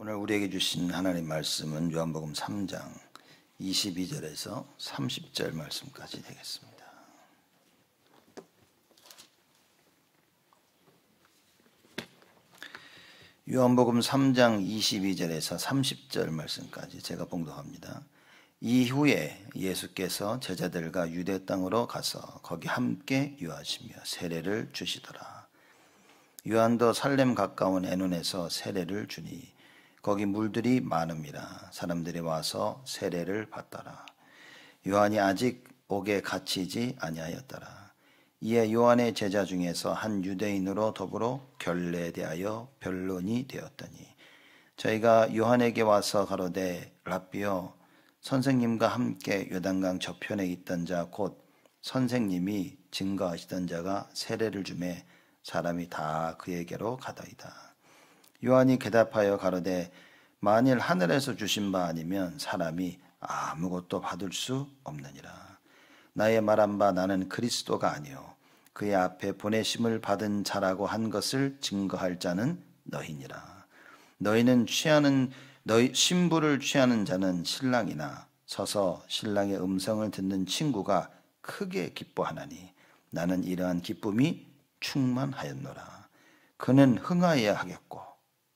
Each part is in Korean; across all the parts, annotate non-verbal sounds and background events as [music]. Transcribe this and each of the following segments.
오늘 우리에게 주신 하나님 말씀은 요한복음 3장 22절에서 30절 말씀까지 되겠습니다. 요한복음 3장 22절에서 30절 말씀까지 제가 봉독합니다. 이후에 예수께서 제자들과 유대 땅으로 가서 거기 함께 유하시며 세례를 주시더라. 요한도 살렘 가까운 애논에서 세례를 주니 거기 물들이 많음이라 사람들이 와서 세례를 받더라. 요한이 아직 옥에 갇히지 아니하였더라. 이에 요한의 제자 중에서 한 유대인으로 더불어 결례에 대하여 변론이 되었더니 저희가 요한에게 와서 가로되 랍비여 선생님과 함께 요단강 저편에 있던 자 곧 선생님이 증거하시던 자가 세례를 주매 사람이 다 그에게로 가더이다. 요한이 대답하여 가로되 만일 하늘에서 주신 바 아니면 사람이 아무것도 받을 수 없느니라. 나의 말한 바 나는 그리스도가 아니요 그의 앞에 보내심을 받은 자라고 한 것을 증거할 자는 너희니라. 너희는 취하는 너희 신부를 취하는 자는 신랑이나 서서 신랑의 음성을 듣는 친구가 크게 기뻐하나니 나는 이러한 기쁨이 충만하였노라. 그는 흥하여야 하겠고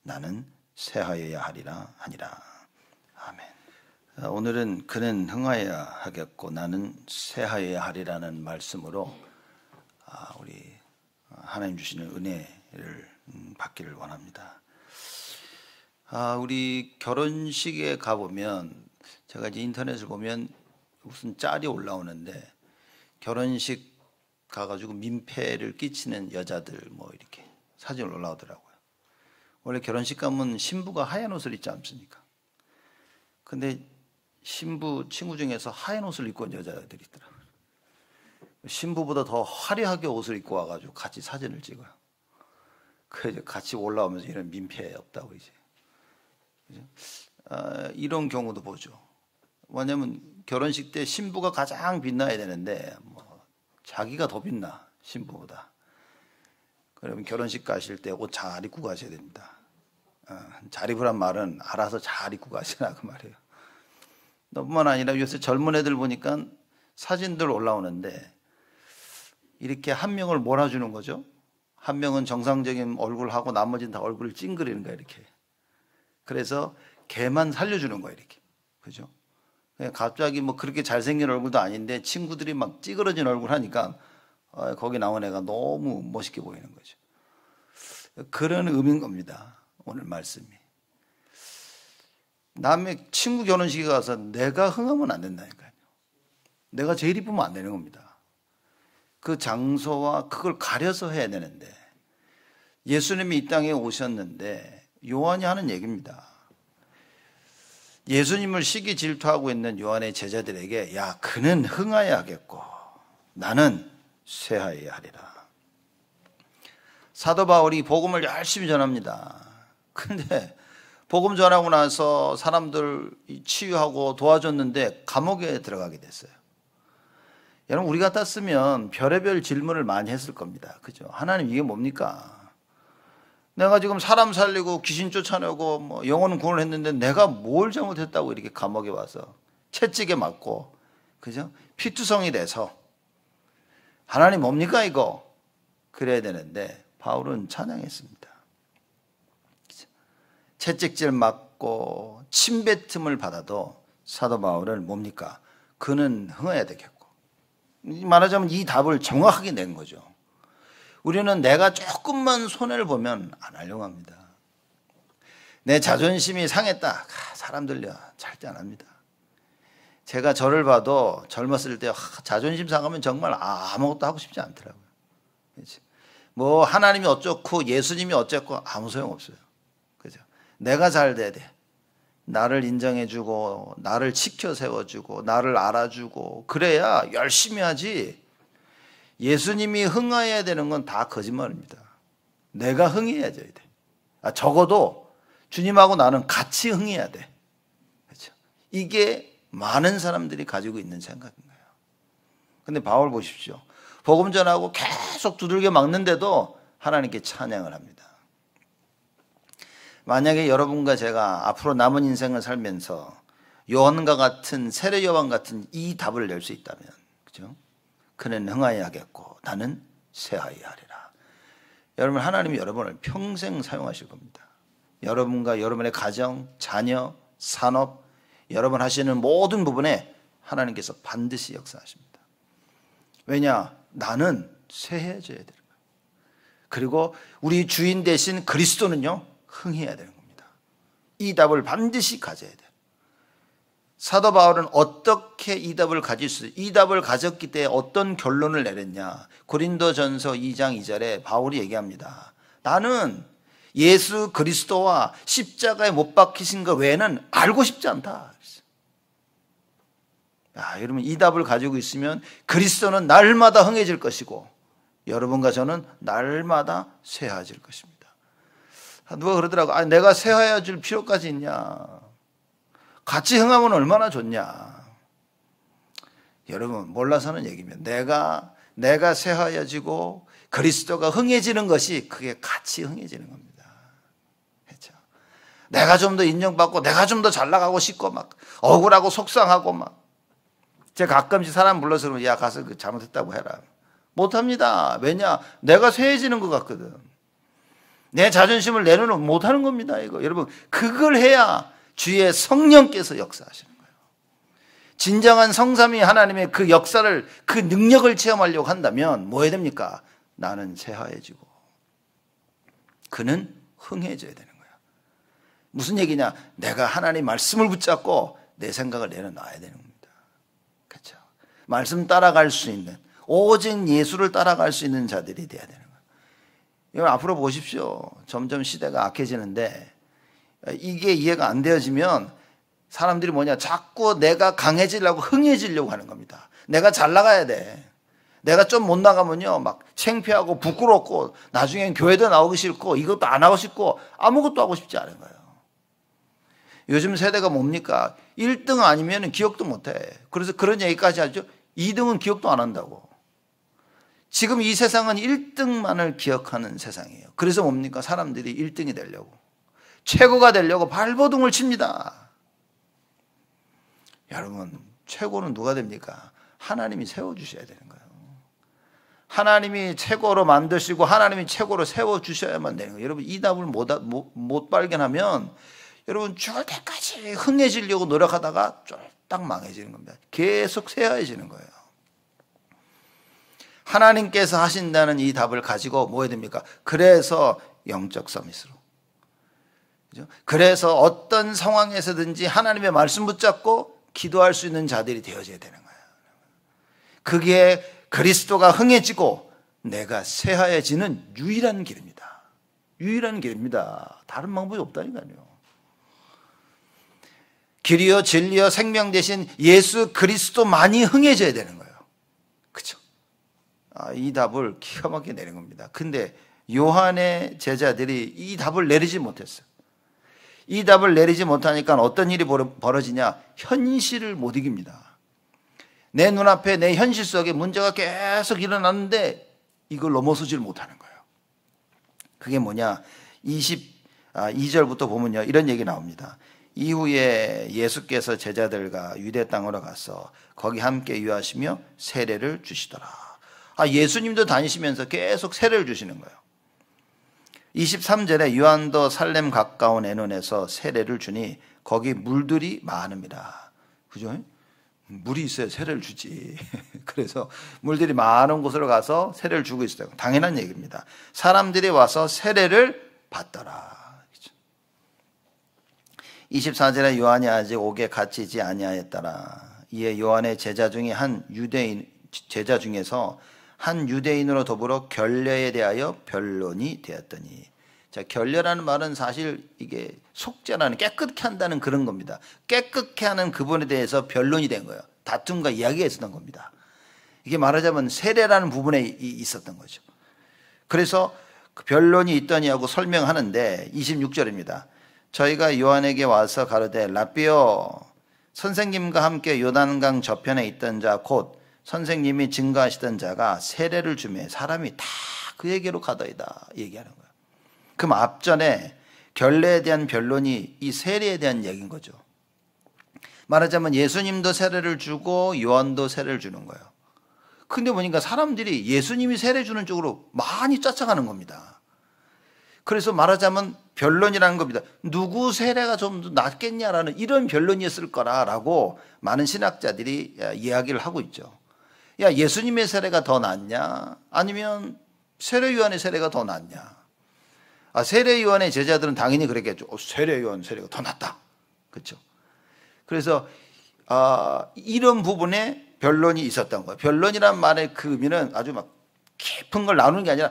나는 새하여야 하리라 하니라. 아멘. 어, 오늘은 그는 흥하여야 하겠고 나는 새하여야 하리라는 말씀으로 아, 우리 어, 하나님 주시는 은혜를 음, 받기를 원합니다. 아, 우리 결혼식에 가보면 제가 이제 인터넷을 보면 무슨 짤이 올라오는데 결혼식 가가지고 민폐를 끼치는 여자들 뭐 이렇게 사진 올라오더라고요. 원래 결혼식 가면 신부가 하얀 옷을 입지 않습니까? 근데 신부 친구 중에서 하얀 옷을 입고 온 여자들이 있더라고요. 신부보다 더 화려하게 옷을 입고 와가지고 같이 사진을 찍어요. 그 이제 같이 올라오면서 이런 민폐 없다고 이제. 아, 이런 경우도 보죠. 왜냐면 결혼식 때 신부가 가장 빛나야 되는데 뭐 자기가 더 빛나 신부보다. 그러면 결혼식 가실 때 옷 잘 입고 가셔야 됩니다. 어, 잘 입으란 말은 알아서 잘 입고 가시라 그 말이에요. 뿐만 아니라 요새 젊은 애들 보니까 사진들 올라오는데 이렇게 한 명을 몰아주는 거죠. 한 명은 정상적인 얼굴하고 나머지는 다 얼굴을 찡그리는 거야 이렇게. 그래서 걔만 살려주는 거야 이렇게. 그죠? 갑자기 뭐 그렇게 잘생긴 얼굴도 아닌데 친구들이 막 찌그러진 얼굴 하니까 어, 거기 나온 애가 너무 멋있게 보이는 거죠. 그런 의미인 겁니다. 오늘 말씀이. 남의 친구 결혼식에 가서 내가 흥하면 안 된다니까요. 내가 제일 이쁘면 안 되는 겁니다. 그 장소와 그걸 가려서 해야 되는데 예수님이 이 땅에 오셨는데 요한이 하는 얘기입니다. 예수님을 시기 질투하고 있는 요한의 제자들에게 야 그는 흥하여 하겠고 나는 쇠하여야 하리라. 사도 바울이 복음을 열심히 전합니다. 근데 복음 전하고 나서 사람들 치유하고 도와줬는데 감옥에 들어가게 됐어요. 여러분 우리 같았으면 별의별 질문을 많이 했을 겁니다. 그죠? 하나님 이게 뭡니까? 내가 지금 사람 살리고 귀신 쫓아내고 뭐 영혼 구원을 했는데 내가 뭘 잘못했다고 이렇게 감옥에 와서 채찍에 맞고 그죠? 피투성이 돼서 하나님 뭡니까 이거? 그래야 되는데 바울은 찬양했습니다. 채찍질 맞고 침뱉음을 받아도 사도 바울은 뭡니까? 그는 흥해야 되겠고 말하자면 이 답을 정확하게 낸 거죠. 우리는 내가 조금만 손해를 보면 안 하려고 합니다. 내 자존심이 상했다. 아, 사람들려 절대 안 합니다. 제가 저를 봐도 젊었을 때 자존심 상하면 정말 아무것도 하고 싶지 않더라고요. 그치? 뭐 하나님이 어쩌고 예수님이 어쨌고 아무 소용 없어요. 그죠? 내가 잘 돼야 돼. 나를 인정해주고 나를 지켜 세워주고 나를 알아주고 그래야 열심히 하지. 예수님이 흥하야 되는 건 다 거짓말입니다. 내가 흥해야 돼. 아, 적어도 주님하고 나는 같이 흥해야 돼. 그렇죠? 이게 많은 사람들이 가지고 있는 생각인 거예요. 근데 바울 보십시오. 복음 전하고 계속 두들겨 막는데도 하나님께 찬양을 합니다. 만약에 여러분과 제가 앞으로 남은 인생을 살면서 요한과 같은 세례 요한 같은 이 답을 낼 수 있다면 그죠? 그는 흥하여 하겠고 나는 새하여 하리라. 여러분 하나님이 여러분을 평생 사용하실 겁니다. 여러분과 여러분의 가정, 자녀, 산업, 여러분 하시는 모든 부분에 하나님께서 반드시 역사하십니다. 왜냐? 나는 쇠해져야 되는 거예요. 그리고 우리 주인 대신 그리스도는요, 흥해야 되는 겁니다. 이 답을 반드시 가져야 돼요. 사도 바울은 어떻게 이 답을 가질 수, 이 답을 가졌기 때 어떤 결론을 내렸냐. 고린도 전서 2장 2절에 바울이 얘기합니다. 나는 예수 그리스도와 십자가에 못 박히신 것 외에는 알고 싶지 않다. 아, 여러분 이 답을 가지고 있으면 그리스도는 날마다 흥해질 것이고 여러분과 저는 날마다 쇠하질 것입니다. 아, 누가 그러더라고. 아, 내가 쇠하여줄 필요까지 있냐. 같이 흥하면 얼마나 좋냐. 여러분 몰라서는 얘기면 내가 내가 쇠하여지고 그리스도가 흥해지는 것이 그게 같이 흥해지는 겁니다. 내가 좀 더 인정받고 내가 좀 더 잘 나가고 싶고 막 억울하고 속상하고 막 제가 가끔씩 사람 불러서 그러면 야 가서 그 잘못했다고 해라 못합니다 왜냐 내가 쇠해지는 것 같거든 내 자존심을 내놓는 못하는 겁니다 이거 여러분 그걸 해야 주의 성령께서 역사하시는 거예요 진정한 성삼이 하나님의 그 역사를 그 능력을 체험하려고 한다면 뭐 해야 됩니까 나는 쇠하해지고 그는 흥해져야 되는 무슨 얘기냐? 내가 하나님 말씀을 붙잡고 내 생각을 내려놔야 되는 겁니다. 그렇죠? 말씀 따라갈 수 있는 오직 예수를 따라갈 수 있는 자들이 돼야 되는 거예요. 이건 앞으로 보십시오. 점점 시대가 악해지는데 이게 이해가 안 되어지면 사람들이 뭐냐? 자꾸 내가 강해지려고 흥해지려고 하는 겁니다. 내가 잘 나가야 돼. 내가 좀 못 나가면요, 막 창피하고 부끄럽고 나중엔 교회도 나오기 싫고 이것도 안 하고 싶고 아무것도 하고 싶지 않은 거예요. 요즘 세대가 뭡니까? 1등 아니면 기억도 못 해. 그래서 그런 얘기까지 하죠. 2등은 기억도 안 한다고. 지금 이 세상은 1등만을 기억하는 세상이에요. 그래서 뭡니까? 사람들이 1등이 되려고. 최고가 되려고 발버둥을 칩니다. 여러분, 최고는 누가 됩니까? 하나님이 세워주셔야 되는 거예요. 하나님이 최고로 만드시고 하나님이 최고로 세워주셔야만 되는 거예요. 여러분, 이 답을 못, 못, 못 발견하면 여러분 죽을 때까지 흥해지려고 노력하다가 쫄딱 망해지는 겁니다. 계속 새하지는 거예요. 하나님께서 하신다는 이 답을 가지고 뭐 해야 됩니까? 그래서 영적 서밋으로. 그죠? 그래서 어떤 상황에서든지 하나님의 말씀 붙잡고 기도할 수 있는 자들이 되어져야 되는 거예요. 그게 그리스도가 흥해지고 내가 쇠하여지는 유일한 길입니다. 유일한 길입니다. 다른 방법이 없다니까요. 길이요 진리요 생명 대신 예수 그리스도만이 흥해져야 되는 거예요. 그렇죠? 아, 이 답을 기가 막히게 내린 겁니다. 근데 요한의 제자들이 이 답을 내리지 못했어요. 이 답을 내리지 못하니까 어떤 일이 벌어지냐? 현실을 못 이깁니다. 내 눈앞에 내 현실 속에 문제가 계속 일어났는데 이걸 넘어서질 못하는 거예요. 그게 뭐냐? 2 2절부터 아, 보면요. 이런 얘기 나옵니다. 이후에 예수께서 제자들과 유대 땅으로 가서 거기 함께 유하시며 세례를 주시더라. 아, 예수님도 다니시면서 계속 세례를 주시는 거예요. 23절에 요한도 살렘 가까운 애논에서 세례를 주니 거기 물들이 많습니다. 그죠? 물이 있어야 세례를 주지. [laughs] 그래서 물들이 많은 곳으로 가서 세례를 주고 있어요. 당연한 얘기입니다. 사람들이 와서 세례를 받더라. 24절에 요한이 아직 옥에 갇히지 아니하였더라. 이에 요한의 제자 중에 한 유대인 제자 중에서 한 유대인으로 더불어 결례에 대하여 변론이 되었더니 자, 결례라는 말은 사실 이게 속죄라는 깨끗케 한다는 그런 겁니다. 깨끗케 하는 그분에 대해서 변론이 된 거예요. 다툼과 이야기가 있었던 겁니다. 이게 말하자면 세례라는 부분에 있었던 거죠. 그래서 그 변론이 있더니 하고 설명하는데 26절입니다. 저희가 요한에게 와서 가로되 라비오 선생님과 함께 요단강 저편에 있던 자 곧 선생님이 증거하시던 자가 세례를 주매 사람이 다 그에게로 가더이다 얘기하는 거예요. 그럼 앞전에 결례에 대한 변론이 이 세례에 대한 얘기인 거죠. 말하자면 예수님도 세례를 주고 요한도 세례를 주는 거예요. 근데 보니까 사람들이 예수님이 세례 주는 쪽으로 많이 쫓아가는 겁니다. 그래서 말하자면 변론이라는 겁니다. 누구 세례가 좀 낫겠냐라는 이런 변론이었을 거라라고 많은 신학자들이 이야기를 하고 있죠. 야, 예수님의 세례가 더 낫냐? 아니면 세례요한의 세례가 더 낫냐? 아, 세례요한의 제자들은 당연히 그랬겠죠. 어, 세례요한 세례가 더 낫다. 그렇죠. 그래서 아, 이런 부분에 변론이 있었던 거예요. 변론이란 말의 그 의미는 아주 막 깊은 걸 나누는 게 아니라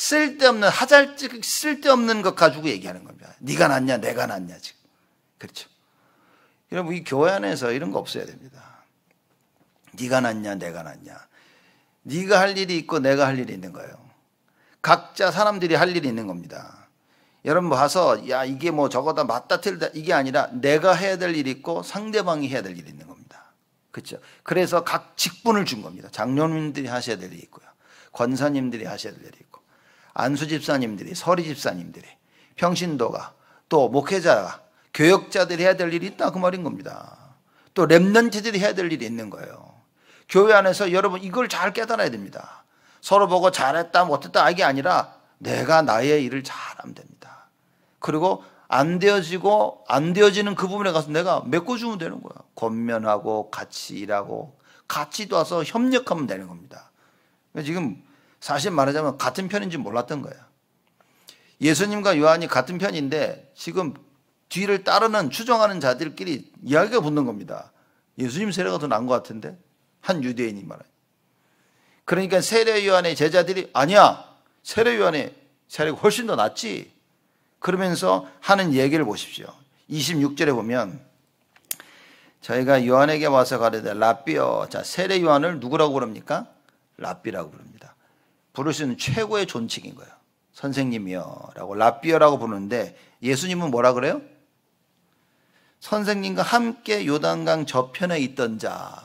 쓸데없는 하잘지 쓸데없는 것 가지고 얘기하는 겁니다. 네가 낫냐 내가 낫냐 지금. 그렇죠. 여러분 이 교회 안에서 이런 거 없어야 됩니다. 네가 낫냐 내가 낫냐. 네가 할 일이 있고 내가 할 일이 있는 거예요. 각자 사람들이 할 일이 있는 겁니다. 여러분 봐서 야 이게 뭐 저거다 맞다 틀다 이게 아니라 내가 해야 될 일이 있고 상대방이 해야 될 일이 있는 겁니다. 그렇죠. 그래서 각 직분을 준 겁니다. 장로님들이 하셔야 될 일이 있고요. 권사님들이 하셔야 될 일이 있고 안수 집사님들이 서리 집사님들이 평신도가 또 목회자가 교역자들이 해야 될 일이 있다 그 말인 겁니다. 또 랩런트들이 해야 될 일이 있는 거예요. 교회 안에서 여러분 이걸 잘 깨달아야 됩니다. 서로 보고 잘했다 못했다 이게 아니라 내가 나의 일을 잘하면 됩니다. 그리고 안 되어지고 안 되어지는 그 부분에 가서 내가 메꿔주면 되는 거야. 권면하고 같이 일하고 같이 도와서 협력하면 되는 겁니다. 그러니까 지금 사실 말하자면 같은 편인 지 몰랐던 거야. 예수님과 요한이 같은 편인데 지금 뒤를 따르는 추종하는 자들끼리 이야기가 붙는 겁니다. 예수님 세례가 더 나은 것 같은데 한 유대인이 말해. 그러니까 세례 요한의 제자들이 아니야 세례 요한의 세례가 훨씬 더 낫지. 그러면서 하는 얘기를 보십시오. 26절에 보면 저희가 요한에게 와서 가르되 라비어 자 세례 요한을 누구라고 부릅니까? 라비라고 부릅니다. 부를 수 있는 최고의 존칭인 거예요. 선생님이여라고 라비어라고 부르는데 예수님은 뭐라 그래요? 선생님과 함께 요단강 저편에 있던 자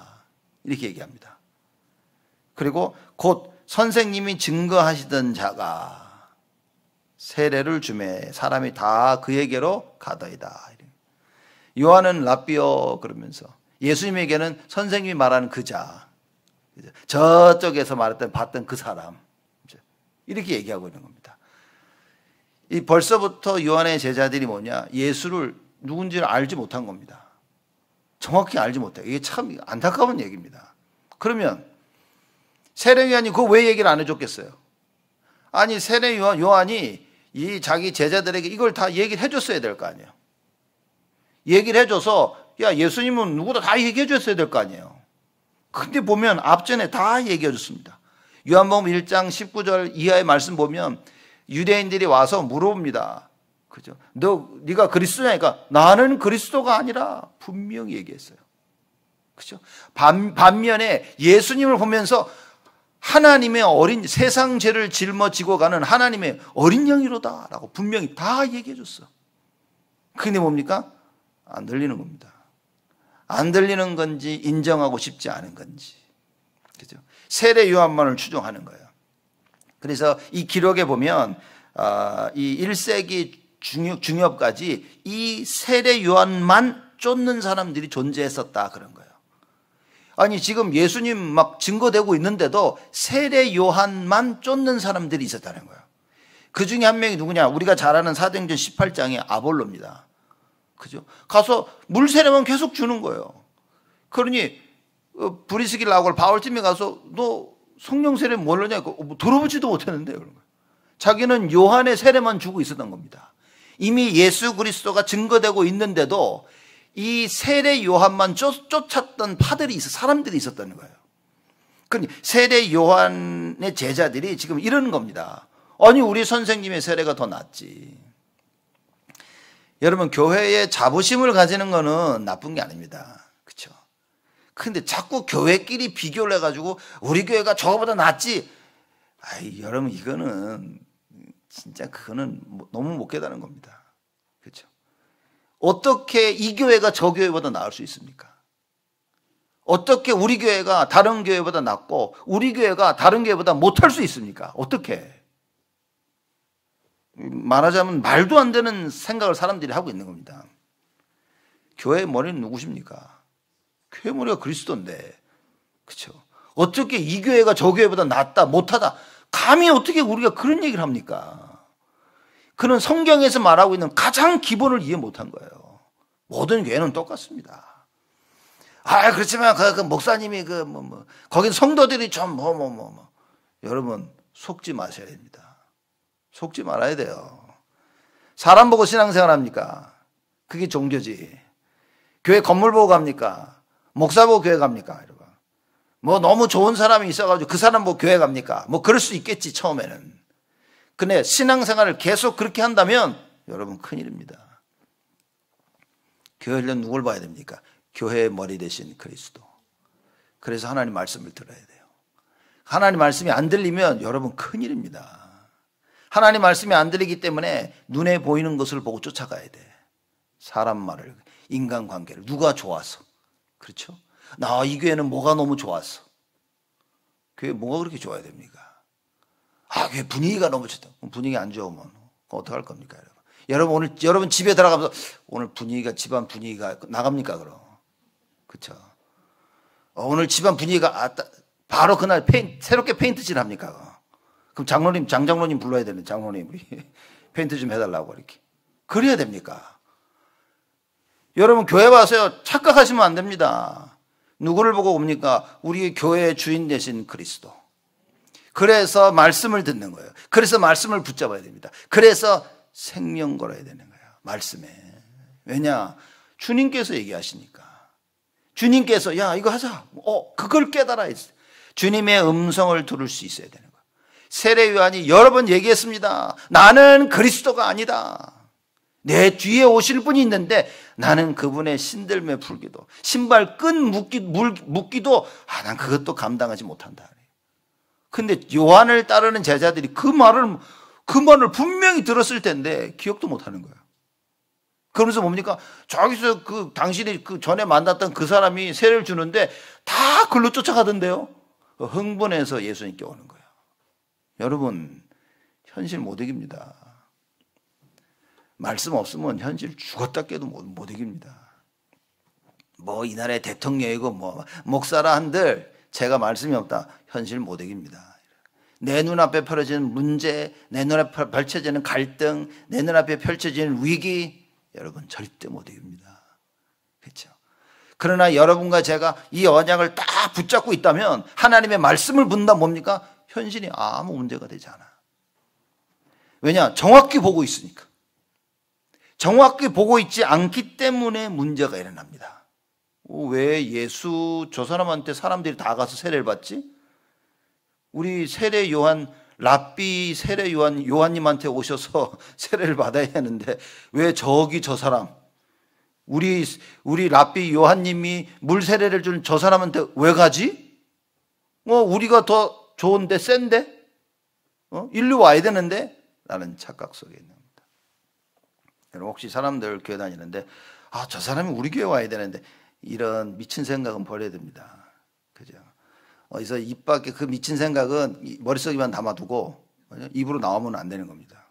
이렇게 얘기합니다. 그리고 곧 선생님이 증거하시던 자가 세례를 주매 사람이 다 그에게로 가더이다. 요한은 라비어 그러면서 예수님에게는 선생님이 말하는 그 자, 저쪽에서 말했던 봤던 그 사람 이렇게 얘기하고 있는 겁니다. 이 벌써부터 요한의 제자들이 뭐냐? 예수를 누군지를 알지 못한 겁니다. 정확히 알지 못해. 이게 참 안타까운 얘기입니다. 그러면 세례 요한이 그왜 얘기를 안 해줬겠어요? 아니 세례 요한 요한이 이 자기 제자들에게 이걸 다 얘기를 해줬어야 될 거 아니에요. 얘기를 해줘서 야 예수님은 누구도 다 얘기해줬어야 될 거 아니에요. 근데 보면 앞전에 다 얘기해줬습니다. 요한복음 1장 19절 이하의 말씀 보면 유대인들이 와서 물어봅니다. 그죠? 너 네가 그리스도냐니까 나는 그리스도가 아니라 분명히 얘기했어요. 그죠? 반, 반면에 예수님을 보면서 하나님의 어린 세상 죄를 짊어지고 가는 하나님의 어린 영이로다라고 분명히 다 얘기해 줬어. 그게 뭡니까? 안 들리는 겁니다. 안 들리는 건지 인정하고 싶지 않은 건지. 그죠? 세례 요한만을 추종하는 거예요. 그래서 이 기록에 보면 아, 이 1세기 중엽, 까지이 세례 요한만 쫓는 사람들이 존재했었다 그런 거예요. 아니 지금 예수님 막 증거되고 있는데도 세례 요한만 쫓는 사람들이 있었다는 거예요. 그 중에 한 명이 누구냐? 우리가 잘 아는 사도행전 18장의 아볼로입니다. 그죠? 가서 물 세례만 계속 주는 거예요. 그러니 어, 브리스길 나오고 바울집에 가서 너 성령 세례 뭘로냐 뭐, 그, 어, 뭐 들어보지도 못했는데 그런 거예요. 자기는 요한의 세례만 주고 있었던 겁니다. 이미 예수 그리스도가 증거되고 있는데도 이 세례 요한만 쫓, 았던 파들이 있어 사람들이 있었다는 거예요. 그러니 세례 요한의 제자들이 지금 이러는 겁니다. 아니 우리 선생님의 세례가 더 낫지. 여러분 교회에 자부심을 가지는 거는 나쁜 게 아닙니다. 근데 자꾸 교회끼리 비교를 해가지고 우리 교회가 저거보다 낫지. 아이, 여러분, 이거는 진짜 그거는 뭐 너무 못 깨달은 겁니다. 그렇죠? 어떻게 이 교회가 저 교회보다 나을 수 있습니까? 어떻게 우리 교회가 다른 교회보다 낫고 우리 교회가 다른 교회보다 못할 수 있습니까? 어떻게? 말하자면 말도 안 되는 생각을 사람들이 하고 있는 겁니다. 교회의 머리는 누구십니까? 괴물이가 그리스도인데. 그쵸 어떻게 이 교회가 저 교회보다 낫다, 못하다. 감히 어떻게 우리가 그런 얘기를 합니까? 그는 성경에서 말하고 있는 가장 기본을 이해 못한 거예요. 모든 교회는 똑같습니다. 아, 그렇지만 그, 그 목사님이 그뭐뭐 뭐, 거긴 성도들이 좀뭐뭐뭐뭐 뭐, 뭐, 여러분 속지 마셔야 됩니다. 속지 말아야 돼요. 사람 보고 신앙생활 합니까? 그게 종교지. 교회 건물 보고 갑니까? 목사 보고 뭐 교회 갑니까? 이러고. 뭐 너무 좋은 사람이 있어가지고 그 사람 보고 뭐 교회 갑니까? 뭐 그럴 수 있겠지, 처음에는. 근데 신앙생활을 계속 그렇게 한다면 여러분 큰일입니다. 교회 훈련 누굴 봐야 됩니까? 교회의 머리 대신 그리스도. 그래서 하나님 말씀을 들어야 돼요. 하나님 말씀이 안 들리면 여러분 큰일입니다. 하나님 말씀이 안 들리기 때문에 눈에 보이는 것을 보고 쫓아가야 돼. 사람 말을, 인간 관계를 누가 좋아서 그렇죠? 나 이 교회는 뭐가 너무 좋았어. 교회 뭐가 그렇게 좋아야 됩니까? 아, 교회 분위기가 너무 좋다. 분위기 안 좋으면 뭐. 어떡할 겁니까, 여러분? 여러분 오늘 여러분 집에 들어가면서 오늘 분위기가 집안 분위기가 나갑니까, 그럼? 그렇죠? 오늘 집안 분위기가 아, 바로 그날 페인, 새롭게 페인트 칠합니까? 그럼 장로님, 장장로님 불러야 되는 장로님 우리 [laughs] 페인트 좀 해달라고 이렇게 그래야 됩니까? 여러분 교회 와서요 착각하시면 안 됩니다. 누구를 보고 옵니까? 우리 교회의 주인 되신 그리스도. 그래서 말씀을 듣는 거예요. 그래서 말씀을 붙잡아야 됩니다. 그래서 생명 걸어야 되는 거예요. 말씀에. 왜냐? 주님께서 얘기하시니까. 주님께서 야 이거 하자. 어 그걸 깨달아야 돼. 주님의 음성을 들을 수 있어야 되는 거예요. 세례 요한이 여러 번 얘기했습니다. 나는 그리스도가 아니다. 내 뒤에 오실 분이 있는데 나는 그분의 신들매 풀기도, 신발 끈 묶기, 묶기도, 아, 난 그것도 감당하지 못한다. 근데 요한을 따르는 제자들이 그 말을, 그 말을 분명히 들었을 텐데 기억도 못 하는 거예요. 그러면서 뭡니까? 저기서 그 당신이 그 전에 만났던 그 사람이 세를 주는데 다 글로 쫓아가던데요? 그 흥분해서 예수님께 오는 거예요. 여러분, 현실 못 이깁니다. 말씀 없으면 현실 죽었다 깨도 못, 못 이깁니다. 뭐 이 나라의 대통령이고 뭐 목사라 한들 제가 말씀이 없다 현실 못 이깁니다. 내 눈앞에 펼쳐지는 문제, 내 눈앞에 펼쳐지는 갈등, 내 눈앞에 펼쳐지는 위기 여러분 절대 못 이깁니다. 그렇죠? 그러나 여러분과 제가 이 언약을 딱 붙잡고 있다면 하나님의 말씀을 본다 뭡니까? 현실이 아무 문제가 되지 않아. 왜냐? 정확히 보고 있으니까. 정확히 보고 있지 않기 때문에 문제가 일어납니다. 어, 왜 예수 저 사람한테 사람들이 다 가서 세례를 받지? 우리 세례 요한 랍비 세례 요한 요한님한테 오셔서 [laughs] 세례를 받아야 하는데 왜 저기 저 사람 우리 우리 랍비 요한님이 물 세례를 준저 사람한테 왜 가지? 뭐 어, 우리가 더 좋은데 센데 어? 일로 와야 되는데 라는 착각 속에 있는. 여러분 혹시 사람들 교회 다니는데 아 저 사람이 우리 교회 와야 되는데 이런 미친 생각은 버려야 됩니다. 그죠? 어디서 입 밖에 그 미친 생각은 머릿속에만 담아두고 입으로 나오면 안 되는 겁니다.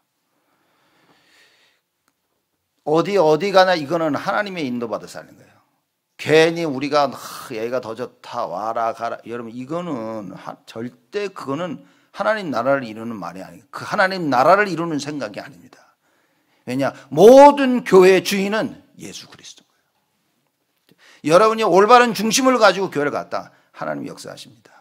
어디 어디 가나 이거는 하나님의 인도받아서 하는 거예요. 괜히 우리가 아, 얘가 더 좋다 와라 가라 여러분 이거는 하, 절대 그거는 하나님 나라를 이루는 말이 아니에요. 그 하나님 나라를 이루는 생각이 아닙니다. 왜냐? 모든 교회의 주인은 예수 그리스도예요. 여러분이 올바른 중심을 가지고 교회를 갔다. 하나님 역사하십니다.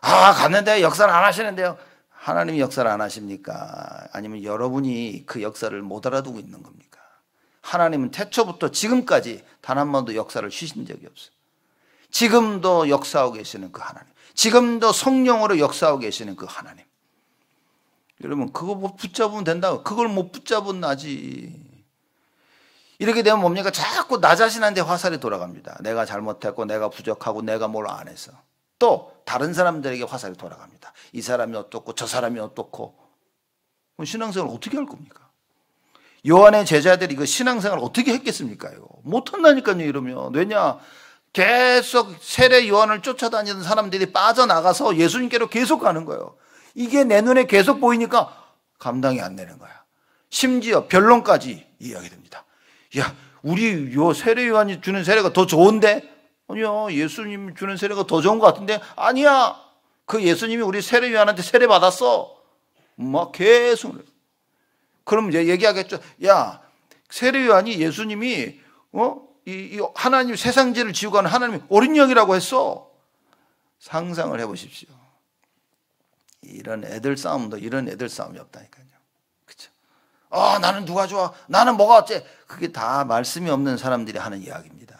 아, 갔는데 역사를 안 하시는데요. 하나님이 역사를 안 하십니까? 아니면 여러분이 그 역사를 못 알아두고 있는 겁니까? 하나님은 태초부터 지금까지 단 한 번도 역사를 쉬신 적이 없어요. 지금도 역사하고 계시는 그 하나님. 지금도 성령으로 역사하고 계시는 그 하나님. 여러분 그거 못 붙잡으면 된다. 그걸 못 붙잡은 나지. 이렇게 되면 뭡니까? 자꾸 나 자신한테 화살이 돌아갑니다. 내가 잘못했고 내가 부족하고 내가 뭘 안 해서. 또 다른 사람들에게 화살이 돌아갑니다. 이 사람이 어떻고 저 사람이 어떻고. 신앙생활 어떻게 할 겁니까? 요한의 제자들이 그 신앙생활 어떻게 했겠습니까요? 못한다니까요, 이러면. 왜냐? 계속 세례 요한을 쫓아다니는 사람들이 빠져나가서 예수님께로 계속 가는 거예요. 이게 내 눈에 계속 보이니까 감당이 안 되는 거야. 심지어 변론까지 이야기 됩니다. 야, 우리 요 세례 요한이 주는 세례가 더 좋은데? 아니야, 예수님 주는 세례가 더 좋은 것 같은데? 아니야, 그 예수님이 우리 세례 요한한테 세례 받았어. 막 계속. 그럼 이제 얘기하겠죠. 야, 세례 요한이 예수님이 어? 이, 이 하나님 세상지를 지우고 하는 하나님이 어린 영이라고 했어. 상상을 해보십시오. 이런 애들 싸움도 이런 애들 싸움이 없다니까요. 그쵸 아, 나는 누가 좋아? 나는 뭐가 어째? 그게 다 말씀이 없는 사람들이 하는 이야기입니다.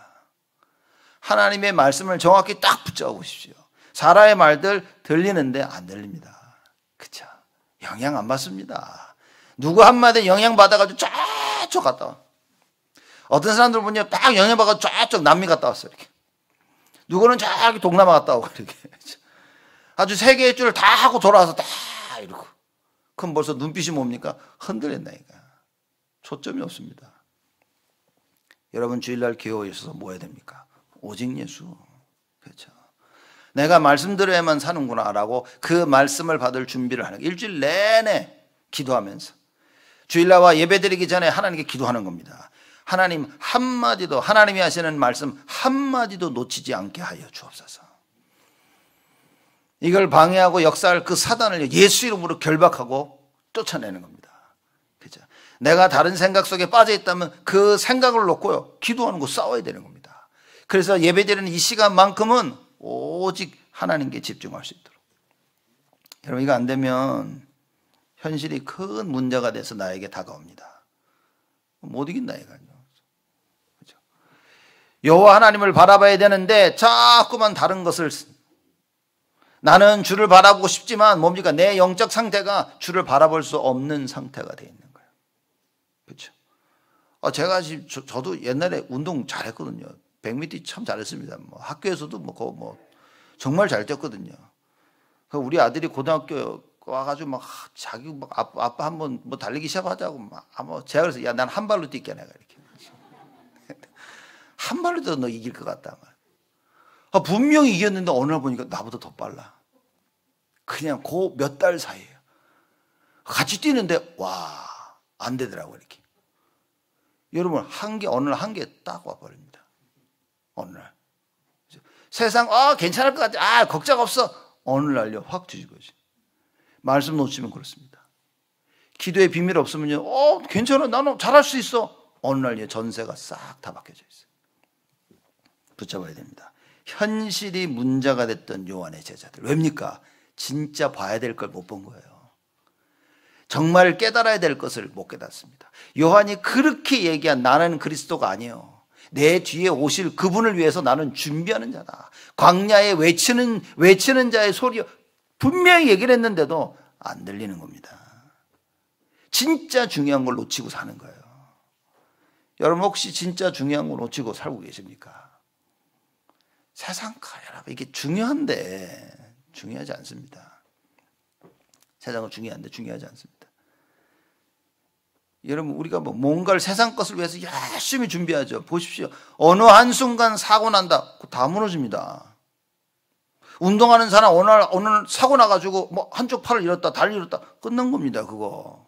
하나님의 말씀을 정확히 딱 붙잡으십시오. 사라의 말들 들리는데 안 들립니다. 그쵸 영향 안 받습니다. 누구 한마디 영향 받아가지고 쫙쫙 갔다 와. 어떤 사람들 보면 딱 영향받아 가지고 쫙 쫙 남미 갔다 왔어요. 이렇게. 누구는 쫙 동남아 갔다 오고 이렇게. 아주 세 개의 줄을 다 하고 돌아와서 다 이러고. 그럼 벌써 눈빛이 뭡니까? 흔들렸나니까. 초점이 없습니다. 여러분 주일날 기호에 있어서 뭐 해야 됩니까? 오직 예수. 그렇죠. 내가 말씀대로에만 사는구나 라고 그 말씀을 받을 준비를 하는 일주일 내내 기도하면서 주일날와 예배드리기 전에 하나님께 기도하는 겁니다. 하나님 한마디도 하나님이 하시는 말씀 한마디도 놓치지 않게 하여 주옵소서. 이걸 방해하고 역사할 그 사단을 예수 이름으로 결박하고 쫓아내는 겁니다. 그죠? 내가 다른 생각 속에 빠져 있다면 그 생각을 놓고요. 기도하는 거 싸워야 되는 겁니다. 그래서 예배드는이 시간만큼은 오직 하나님께 집중할 수 있도록. 여러분 이거 안 되면 현실이 큰 문제가 돼서 나에게 다가옵니다. 못 이긴다 이거요. 여호와 하나님을 바라봐야 되는데 자꾸만 다른 것을 나는 주를 바라보고 싶지만 뭡니까? 내 영적 상태가 주를 바라볼 수 없는 상태가 돼 있는 거예요. 그렇죠? 아, 제가 지금 저, 도 옛날에 운동 잘했거든요. 100m 참 잘했습니다. 뭐 학교에서도 뭐, 뭐 정말 잘 뛰었거든요. 우리 아들이 고등학교 와가지고 막 자기 막 아빠, 아빠 한번 뭐 달리기 시작하자고 막 아마 제가 그래서 야난 한 발로 뛰게 내가 이렇게 [laughs] 한 발로 도너 이길 것 같다 말. 아, 분명히 이겼는데 어느 날 보니까 나보다 더 빨라. 그냥 그 몇 달 사이에요. 같이 뛰는데 와 안 되더라고 이렇게. 여러분 한개 어느 날 한 개 딱 와버립니다. 어느 날 세상 아 괜찮을 것 같아 아 걱정 없어 어느 날요 확 뒤집어지. 말씀 놓치면 그렇습니다. 기도의 비밀 없으면요 어 괜찮아 나는 잘할 수 있어 어느 날요 전세가 싹 다 바뀌어져 있어요. 붙잡아야 됩니다. 현실이 문제가 됐던 요한의 제자들. 왜입니까? 진짜 봐야 될 걸 못 본 거예요. 정말 깨달아야 될 것을 못 깨닫습니다. 요한이 그렇게 얘기한 나는 그리스도가 아니에요. 내 뒤에 오실 그분을 위해서 나는 준비하는 자다. 광야에 외치는 외치는 자의 소리 분명히 얘기를 했는데도 안 들리는 겁니다. 진짜 중요한 걸 놓치고 사는 거예요. 여러분 혹시 진짜 중요한 걸 놓치고 살고 계십니까? 세상과 여러분 이게 중요한데 중요하지 않습니다. 세상은 중요한데 중요하지 않습니다. 여러분 우리가 뭐 뭔가를 세상 것을 위해서 열심히 준비하죠. 보십시오. 어느 한 순간 사고 난다. 다 무너집니다. 운동하는 사람 어느 날 어느 사고 나가지고 뭐 한쪽 팔을 잃었다, 다리 잃었다 끝난 겁니다. 그거.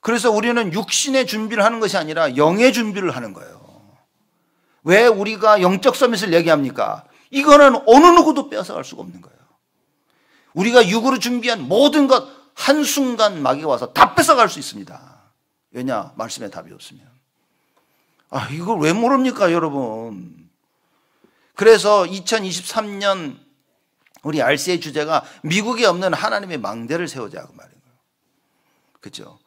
그래서 우리는 육신의 준비를 하는 것이 아니라 영의 준비를 하는 거예요. 왜 우리가 영적 서밋을 얘기합니까? 이거는 어느 누구도 뺏어갈 수가 없는 거예요. 우리가 육으로 준비한 모든 것 한순간 막귀 와서 다 뺏어갈 수 있습니다. 왜냐? 말씀에 답이 없으면. 아, 이걸 왜 모릅니까, 여러분? 그래서 2023년 우리 RC의 주제가 미국에 없는 하나님의 망대를 세우자 그 말인 거예요. 그렇죠?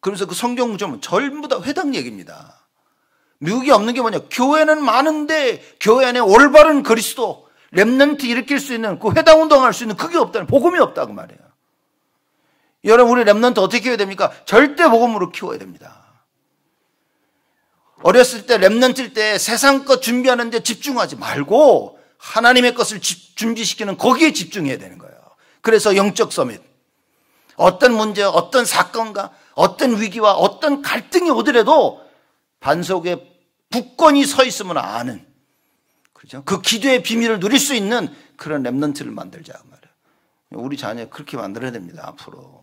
그러면서 그 성경 구절는 전부 다 회당 얘기입니다. 미국이 없는 게 뭐냐? 교회는 많은데 교회 안에 올바른 그리스도, 랩넌트 일으킬 수 있는 그 회당 운동할 수 있는 그게 없다는 복음이 없다고 그 말해요 여러분 우리 랩넌트 어떻게 키워야 됩니까? 절대 복음으로 키워야 됩니다. 어렸을 때 랩넌트일 때 세상 것 준비하는데 집중하지 말고 하나님의 것을 집, 준비시키는 거기에 집중해야 되는 거예요. 그래서 영적 서밋 어떤 문제, 어떤 사건과 어떤 위기와 어떤 갈등이 오더라도 반석에 굳건히 서 있으면 아는 그렇죠? 그 기도의 비밀을 누릴 수 있는 그런 랩런트를 만들자 그 말이에요. 우리 자녀 그렇게 만들어야 됩니다 앞으로.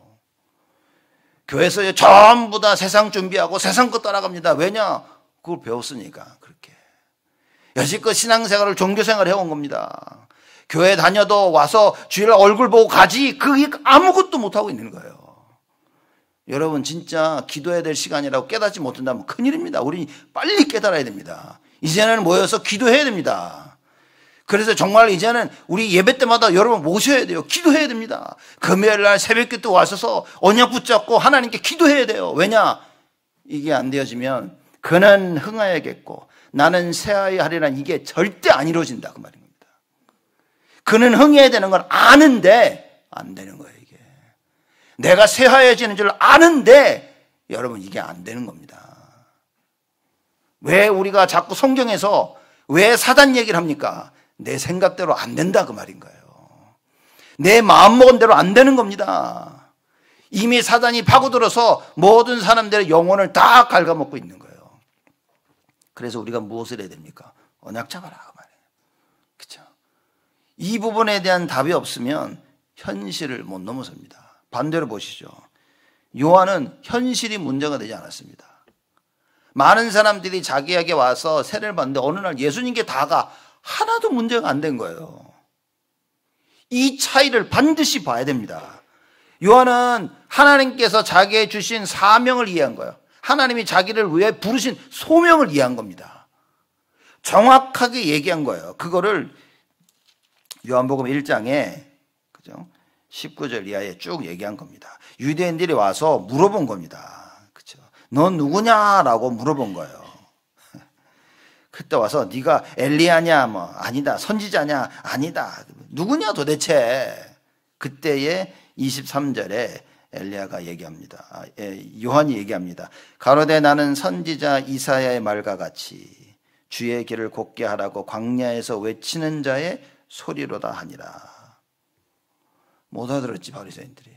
교회에서 전부 다 세상 준비하고 세상 것 따라갑니다. 왜냐? 그걸 배웠으니까 그렇게. 여지껏 신앙생활을 종교생활 을 해온 겁니다. 교회 다녀도 와서 주일 얼굴 보고 가지 그게 아무것도 못하고 있는 거예요. 여러분 진짜 기도해야 될 시간이라고 깨닫지 못한다면 큰일입니다. 우리 빨리 깨달아야 됩니다. 이제는 모여서 기도해야 됩니다. 그래서 정말 이제는 우리 예배 때마다 여러분 모셔야 돼요. 기도해야 됩니다. 금요일 날 새벽 기도 와서서 언약 붙잡고 하나님께 기도해야 돼요. 왜냐? 이게 안 되어지면 그는 흥하야겠고 나는 새하이 하리라 이게 절대 안 이루어진다 그 말입니다. 그는 흥해야 되는 걸 아는데 안 되는 거예요. 내가 새하얘지는 줄 아는데 여러분 이게 안 되는 겁니다. 왜 우리가 자꾸 성경에서 왜 사단 얘기를 합니까? 내 생각대로 안 된다 그 말인가요? 내 마음 먹은 대로 안 되는 겁니다. 이미 사단이 파고들어서 모든 사람들의 영혼을 다 갉아먹고 있는 거예요. 그래서 우리가 무엇을 해야 됩니까? 언약 잡아라 그 말이에요. 그렇죠? 이 부분에 대한 답이 없으면 현실을 못 넘어섭니다. 반대로 보시죠. 요한은 현실이 문제가 되지 않았습니다. 많은 사람들이 자기에게 와서 세례를 받는데 어느 날 예수님께 다가 하나도 문제가 안 된 거예요. 이 차이를 반드시 봐야 됩니다. 요한은 하나님께서 자기에 주신 사명을 이해한 거예요. 하나님이 자기를 위해 부르신 소명을 이해한 겁니다. 정확하게 얘기한 거예요. 그거를 요한복음 1장에 그죠? 19절 이하에 쭉 얘기한 겁니다. 유대인들이 와서 물어본 겁니다. 그쵸죠넌 누구냐라고 물어본 거예요. [laughs] 그때 와서 네가 엘리아냐뭐 아니다 선지자냐 아니다 누구냐 도대체 그때의 23절에 엘리아가 얘기합니다. 아, 예, 요한이 얘기합니다. 가로대 나는 선지자 이사야의 말과 같이 주의 길을 곱게 하라고 광야에서 외치는 자의 소리로다 하니라. 못 알아들었지 바리새인들이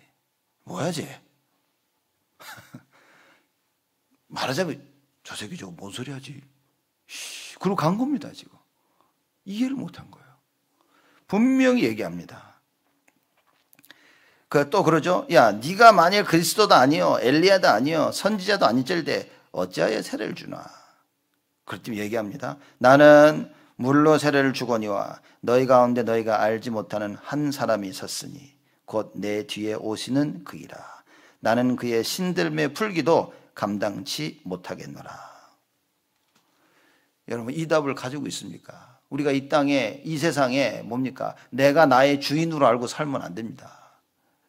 뭐야 쟤 [laughs] 말하자면 저 새끼 저거 뭔 소리 하지 그러고 간 겁니다 지금 이해를 못한 거예요 분명히 얘기합니다 그 또 그러죠 야 네가 만일 그리스도도 아니요 엘리야도 아니요 선지자도 아닐질대 어찌하여 세례를 주나 그렇더 얘기합니다 나는 물로 세례를 주거니와 너희 가운데 너희가 알지 못하는 한 사람이 있었으니 곧내 뒤에 오시는 그이라. 나는 그의 신들매 풀기도 감당치 못하겠노라. 여러분, 이 답을 가지고 있습니까? 우리가 이 땅에, 이 세상에 뭡니까? 내가 나의 주인으로 알고 살면 안 됩니다.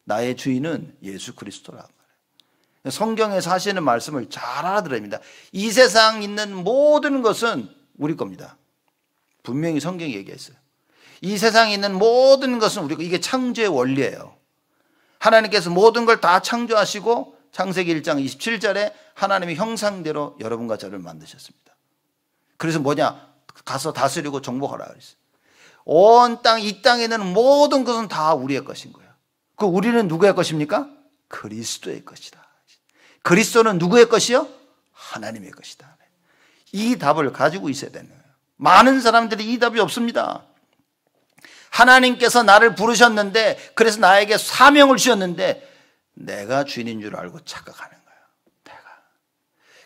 나의 주인은 예수 그리스도라. 성경에서 하시는 말씀을 잘 알아들어야 니다이 세상 있는 모든 것은 우리 겁니다. 분명히 성경이 얘기했어요. 이 세상에 있는 모든 것은 우리가 이게 창조의 원리예요. 하나님께서 모든 걸 다 창조하시고 창세기 1장 27절에 하나님의 형상대로 여러분과 저를 만드셨습니다. 그래서 뭐냐? 가서 다스리고 정복하라 그랬어요. 온 땅, 이 땅에 는 모든 것은 다 우리의 것인 거예요. 그 우리는 누구의 것입니까? 그리스도의 것이다. 그리스도는 누구의 것이요? 하나님의 것이다. 이 답을 가지고 있어야 되는 거예요. 많은 사람들이 이 답이 없습니다. 하나님께서 나를 부르셨는데 그래서 나에게 사명을 주셨는데 내가 주인인 줄 알고 착각하는 거야. 내가.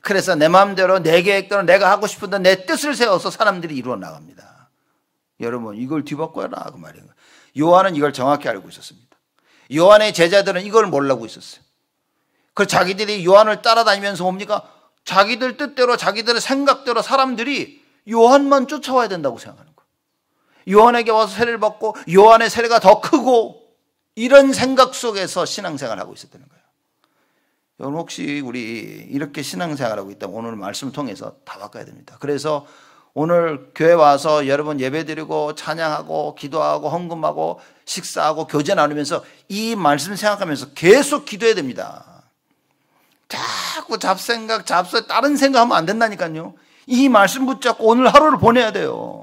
그래서 내 마음대로 내 계획대로 내가 하고 싶은 대내 뜻을 세워서 사람들이 이루어 나갑니다. 여러분 이걸 뒤바꿔라 그 말이에요. 요한은 이걸 정확히 알고 있었습니다. 요한의 제자들은 이걸 몰라고 있었어요. 그 자기들이 요한을 따라다니면서 뭡니까? 자기들 뜻대로 자기들의 생각대로 사람들이 요한만 쫓아와야 된다고 생각하는 거예요. 요한에게 와서 세례를 받고 요한의 세례가 더 크고 이런 생각 속에서 신앙생활을 하고 있었다는 거예요. 여러분 혹시 우리 이렇게 신앙생활 하고 있다면 오늘 말씀을 통해서 다 바꿔야 됩니다. 그래서 오늘 교회 와서 여러분 예배드리고 찬양하고 기도하고 헌금하고 식사하고 교제 나누면서 이 말씀 생각하면서 계속 기도해야 됩니다. 자꾸 잡생각, 잡서 다른 생각하면 안 된다니까요. 이 말씀 붙잡고 오늘 하루를 보내야 돼요.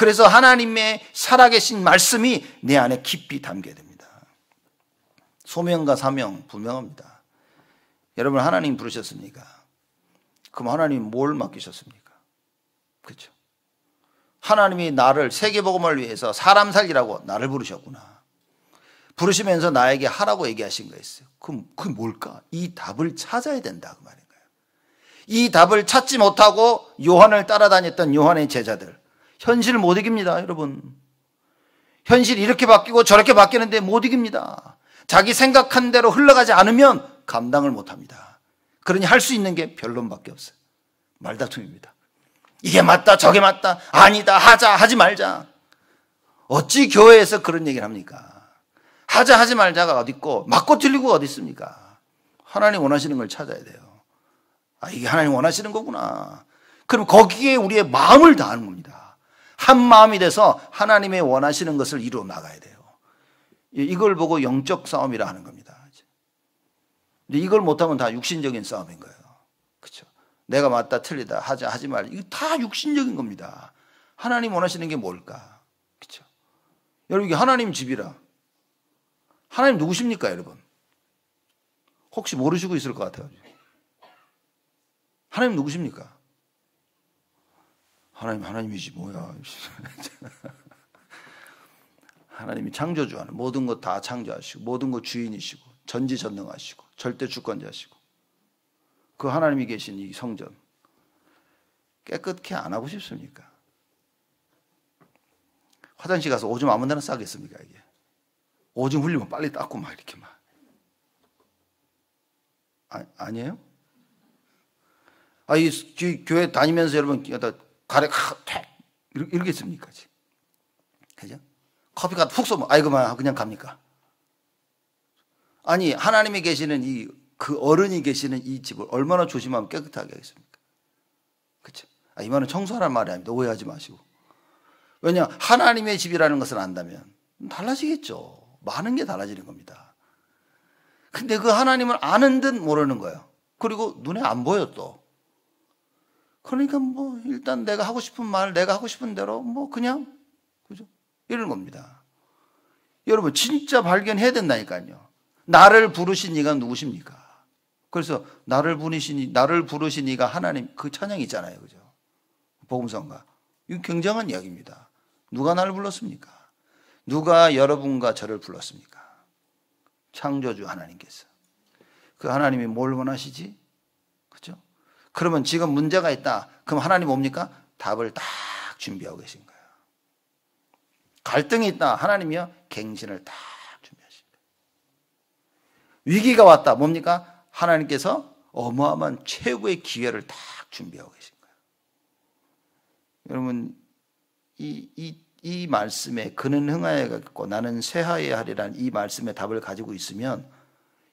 그래서 하나님의 살아계신 말씀이 내 안에 깊이 담겨야 됩니다. 소명과 사명 분명합니다. 여러분 하나님 부르셨습니까? 그럼 하나님 뭘 맡기셨습니까? 그렇죠. 하나님이 나를 세계복음을 위해서 사람 살리라고 나를 부르셨구나. 부르시면서 나에게 하라고 얘기하신 거였어요. 그럼 그 뭘까? 이 답을 찾아야 된다 그 말인가요? 이 답을 찾지 못하고 요한을 따라다녔던 요한의 제자들 현실을 못 이깁니다, 여러분. 현실이 이렇게 바뀌고 저렇게 바뀌는데 못 이깁니다. 자기 생각한 대로 흘러가지 않으면 감당을 못 합니다. 그러니 할 수 있는 게 변론밖에 없어요. 말다툼입니다. 이게 맞다, 저게 맞다, 아니다, 하자, 하지 말자. 어찌 교회에서 그런 얘기를 합니까? 하자, 하지 말자가 어딨고, 맞고 틀리고 어딨습니까 하나님 원하시는 걸 찾아야 돼요. 아, 이게 하나님 원하시는 거구나. 그럼 거기에 우리의 마음을 다하는 겁니다. 한 마음이 돼서 하나님의 원하시는 것을 이루어 나가야 돼요. 이걸 보고 영적 싸움이라 하는 겁니다. 이걸 못하면 다 육신적인 싸움인 거예요. 그렇죠? 내가 맞다 틀리다 하자 하지 말 이거 다 육신적인 겁니다. 하나님 원하시는 게 뭘까? 그렇죠? 여러분 이게 하나님 집이라 하나님 누구십니까, 여러분? 혹시 모르시고 있을 것 같아요. 하나님 누구십니까? 하나님 하나님이지 뭐야. [laughs] 하나님이 창조주 하는 모든 것 다 창조하시고 모든 것 주인이시고 전지전능하시고 절대 주권자시고 그 하나님이 계신 이 성전 깨끗케 안 하고 싶습니까? 화장실 가서 오줌 아무 데나 싸겠습니까 이게? 오줌 흘리면 빨리 닦고 막 이렇게 막 아, 아니에요? 아이 교회 다니면서 여러분 가래 탁 이렇게 있습니까? 그죠? 커피가 푹 쏘면 아이고만 그냥 갑니까? 아니 하나님이 계시는 이 그 어른이 계시는 이 집을 얼마나 조심하면 깨끗하게 하겠습니까? 그렇 아, 이만은 청소하는 말이 아닙니다. 오해하지 마시고 왜냐 하나님의 집이라는 것을 안다면 달라지겠죠. 많은 게 달라지는 겁니다. 근데 그 하나님을 아는 듯 모르는 거예요. 그리고 눈에 안 보여 또. 그러니까 뭐 일단 내가 하고 싶은 말, 내가 하고 싶은 대로 뭐 그냥 그죠? 이런 겁니다. 여러분 진짜 발견해야 된다니까요. 나를 부르신 이가 누구십니까? 그래서 나를 부르신 이 나를 부르신 이가 하나님 그 찬양이 있잖아요. 그죠? 복음성가. 이 굉장한 이야기입니다. 누가 나를 불렀습니까? 누가 여러분과 저를 불렀습니까? 창조주 하나님께서. 그 하나님이 뭘 원하시지? 그러면 지금 문제가 있다. 그럼 하나님 뭡니까? 답을 딱 준비하고 계신 거예요. 갈등이 있다. 하나님이요. 갱신을 딱 준비하신 거예요. 위기가 왔다. 뭡니까? 하나님께서 어마어마한 최고의 기회를 딱 준비하고 계신 거예요. 여러분, 이, 이, 이 말씀에 그는 흥하여겠고 나는 쇠하여 하리란 이 말씀의 답을 가지고 있으면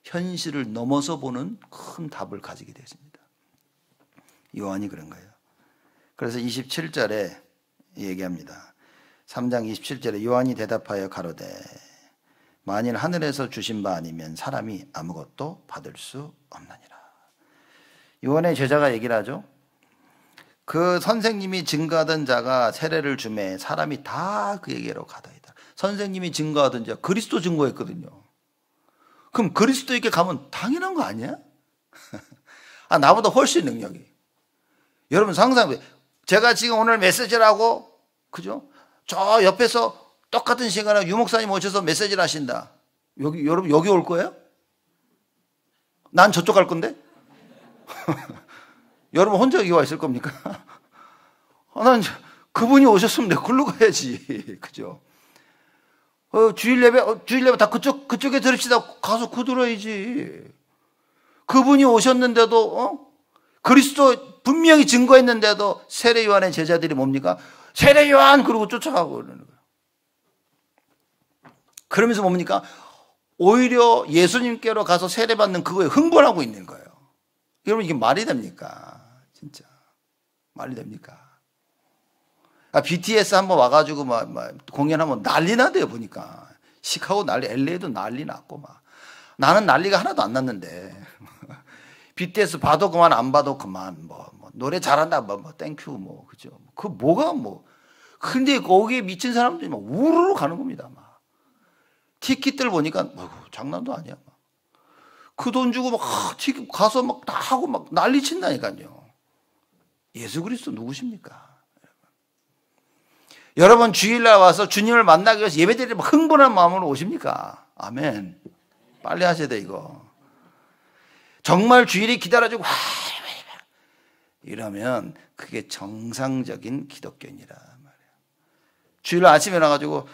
현실을 넘어서 보는 큰 답을 가지게 되십니다. 요한이 그런 거예요. 그래서 27절에 얘기합니다. 3장 27절에 요한이 대답하여 가로되 만일 하늘에서 주신 바 아니면 사람이 아무것도 받을 수없나니라 요한의 제자가 얘기를 하죠. 그 선생님이 증거하던 자가 세례를 주매 사람이 다 그에게로 가다이다. 선생님이 증거하던 자 그리스도 증거했거든요. 그럼 그리스도에게 가면 당연한 거 아니야? [laughs] 아 나보다 훨씬 능력이. 여러분 상상해 제가 지금 오늘 메시지를 하고 그죠? 저 옆에서 똑같은 시간에 유목사님 오셔서 메시지를 하신다. 여기 여러분 여기 올 거예요? 난 저쪽 갈 건데. [laughs] 여러분 혼자 여기 와 있을 겁니까? [laughs] 아, 난 그분이 오셨으면 내가 글로 가야지. [laughs] 그죠? 어, 주일 예배, 어, 주일 예배 다 그쪽, 그쪽에 들읍시다. 가서 구들어야지. 그분이 오셨는데도, 어? 그리스도 분명히 증거했는데도 세례 요한의 제자들이 뭡니까? 세례 요한 그러고 쫓아가고 그러는 거예요. 그러면서 뭡니까? 오히려 예수님께로 가서 세례받는 그거에 흥분하고 있는 거예요. 여러분 이게 말이 됩니까? 진짜 말이 됩니까? 아, 그러니까 BTS 한번 와가지고 막, 막 공연하면 난리 나대요 보니까 시카고 난리, LA도 난리 났고 막 나는 난리가 하나도 안 났는데 BTS 봐도 그만 안 봐도 그만 뭐, 뭐 노래 잘한다 뭐, 뭐 땡큐 뭐 그죠 그 뭐가 뭐 근데 거기에 미친 사람들이 막 우르르 가는 겁니다 막 티켓들 보니까 아이고 장난도 아니야 그 돈 주고 막 하, 티켓 가서 막 다 하고 막 난리 친다니까요 예수 그리스도 누구십니까 여러분 주일날 와서 주님을 만나기 위해서 예배드리면 흥분한 마음으로 오십니까 아멘 빨리 하셔야 돼 이거 정말 주일이 기다려지고 와, 이러면 그게 정상적인 기독교인이라 말이야 주일 아침에 나가지고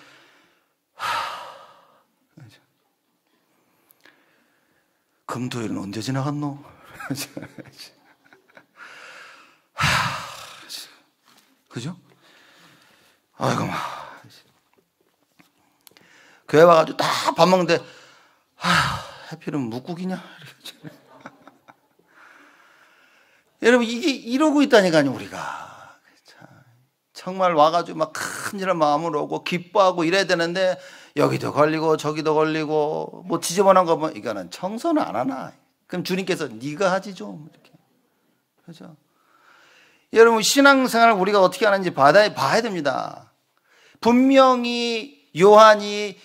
금토일은 언제 지나갔노? [laughs] 그죠? 아이고 마. 교회 와가지고 다 밥 먹는데 하, 해피는 묵국이냐? 여러분 이게 이러고 있다니까요 우리가 정말 와가지고 막 큰일한 마음으로 오고 기뻐하고 이래야 되는데 여기도 걸리고 저기도 걸리고 뭐 지저분한 거면 뭐 이거는 청소는 안 하나 그럼 주님께서 네가 하지 좀 이렇게 그죠 여러분 신앙생활 우리가 어떻게 하는지 받아 봐야 됩니다 분명히 요한이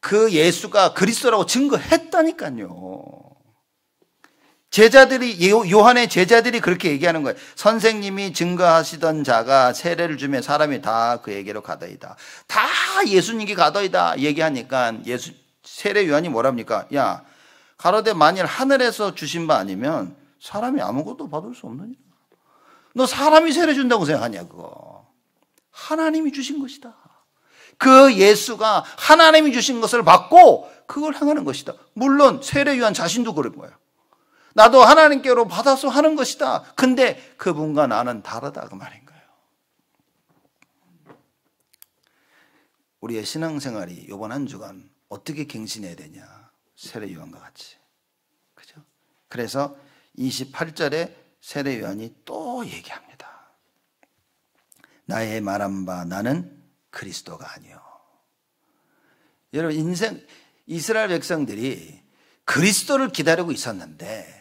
그 예수가 그리스도라고 증거했다니까요 제자들이 요한의 제자들이 그렇게 얘기하는 거예요. 선생님이 증거하시던 자가 세례를 주며 사람이 다 그에게로 가더이다. 다 예수님께 가더이다 얘기하니까 예수 세례 요한이 뭐랍니까? 야 가로되 만일 하늘에서 주신 바 아니면 사람이 아무것도 받을 수없느니너 사람이 세례 준다고 생각하냐 그거? 하나님이 주신 것이다. 그 예수가 하나님이 주신 것을 받고 그걸 행하는 것이다. 물론 세례 요한 자신도 그런 거예요. 나도 하나님께로 받아서 하는 것이다. 근데 그분과 나는 다르다 그 말인 가요 우리의 신앙생활이 이번 한 주간 어떻게 갱신해야 되냐? 세례 요한과 같이. 그죠? 그래서 28절에 세례 요한이 또 얘기합니다. 나의 말한 바 나는 그리스도가 아니요. 여러분 인생 이스라엘 백성들이 그리스도를 기다리고 있었는데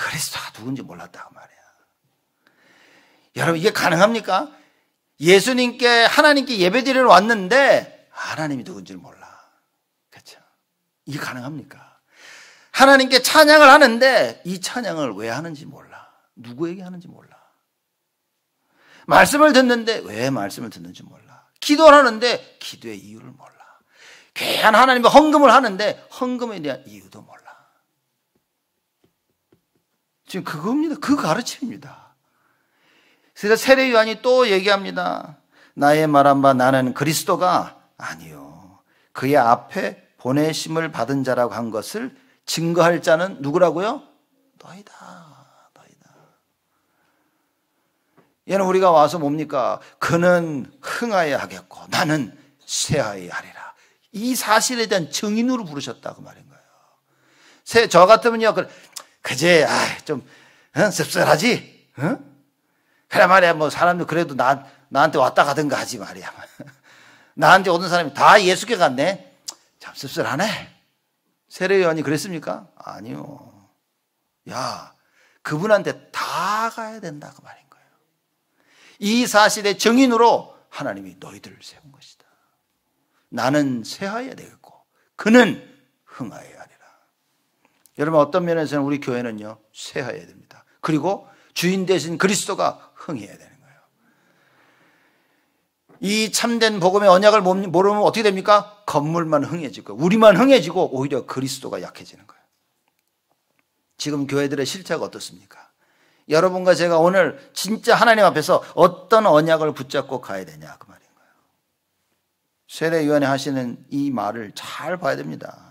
그리스도가 누군지 몰랐다고 그 말이야. 여러분 이게 가능합니까? 예수님께 하나님께 예배드리러 왔는데 하나님이 누군지를 몰라. 그렇죠? 이게 가능합니까? 하나님께 찬양을 하는데 이 찬양을 왜 하는지 몰라. 누구에게 하는지 몰라. 말씀을 듣는데 왜 말씀을 듣는지 몰라. 기도를 하는데 기도의 이유를 몰라. 괴한 하나님과 헌금을 하는데 헌금에 대한 이유도 몰라. 지금 그겁니다. 그 가르침입니다. 그래서 세례 요한이 또 얘기합니다. 나의 말한 바 나는 그리스도가 아니요. 그의 앞에 보내심을 받은 자라고 한 것을 증거할 자는 누구라고요? 너희다. 너희다. 얘는 우리가 와서 뭡니까? 그는 흥하여 하겠고 나는 쇠하여 하리라. 이 사실에 대한 증인으로 부르셨다고 그 말인 거예요. 세, 저 같으면요. 그 그제 아좀 어? 씁쓸하지? 어? 그래 말이야 뭐 사람들 그래도 나 나한테 왔다 가든가 하지 말이야. [laughs] 나한테 오는 사람이 다 예수께 갔네. 참 씁쓸하네. 세례요한이 그랬습니까? 아니요. 야, 그분한테 다 가야 된다 그 말인 거예요. 이 사실의 정인으로 하나님이 너희들을 세운 것이다. 나는 쇠하여야 되겠고 그는 흥하여 여러분 어떤 면에서는 우리 교회는요 쇠하야 됩니다. 그리고 주인 대신 그리스도가 흥해야 되는 거예요. 이 참된 복음의 언약을 모르면 어떻게 됩니까? 건물만 흥해지고 우리만 흥해지고 오히려 그리스도가 약해지는 거예요. 지금 교회들의 실체가 어떻습니까? 여러분과 제가 오늘 진짜 하나님 앞에서 어떤 언약을 붙잡고 가야 되냐 그 말인 거예요. 세례 요한이 하시는 이 말을 잘 봐야 됩니다.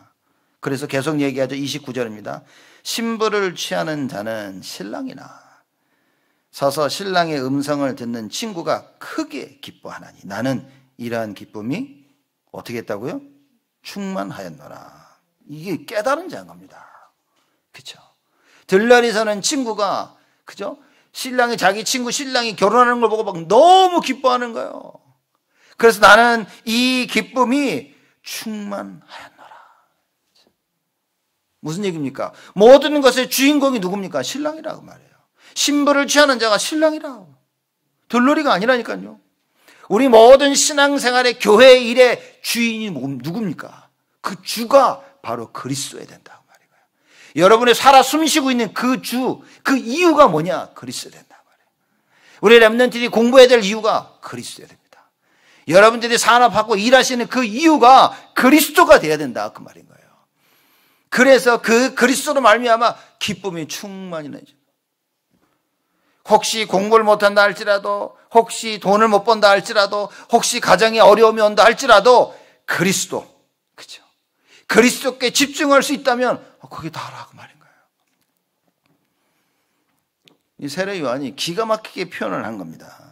그래서 계속 얘기하죠. 29절입니다. 신부를 취하는 자는 신랑이나 서서 신랑의 음성을 듣는 친구가 크게 기뻐하나니 나는 이러한 기쁨이 어떻게 했다고요? 충만하였노라. 이게 깨달은 자 겁니다. 그죠? 들날이 사는 친구가 그죠? 신랑이 자기 친구 신랑이 결혼하는 걸 보고 막 너무 기뻐하는 거예요. 그래서 나는 이 기쁨이 충만하였노라. 무슨 얘기입니까? 모든 것의 주인공이 누굽니까? 신랑이라고 그 말해요. 신부를 취하는 자가 신랑이라고. 들놀이가 아니라니까요. 우리 모든 신앙생활의 교회 일의 주인이 누굽니까? 그 주가 바로 그리스도야 된다고 그 말이요 여러분이 살아 숨쉬고 있는 그 주, 그 이유가 뭐냐? 그리스도 된다고 그 말이요 우리 랩런트들이 공부해야 될 이유가 그리스도야 됩니다. 여러분들이 산업하고 일하시는 그 이유가 그리스도가 돼야 된다 그 말인 거예요. 그래서 그 그리스도로 말미암아 기쁨이 충만히 나죠. 혹시 공부를 못한다 할지라도, 혹시 돈을 못 번다 할지라도, 혹시 가정에 어려움이 온다 할지라도 그리스도, 그죠? 그리스도께 집중할 수 있다면 어, 그게 다라고 그 말인 거예요. 이 세례 요한이 기가 막히게 표현을 한 겁니다.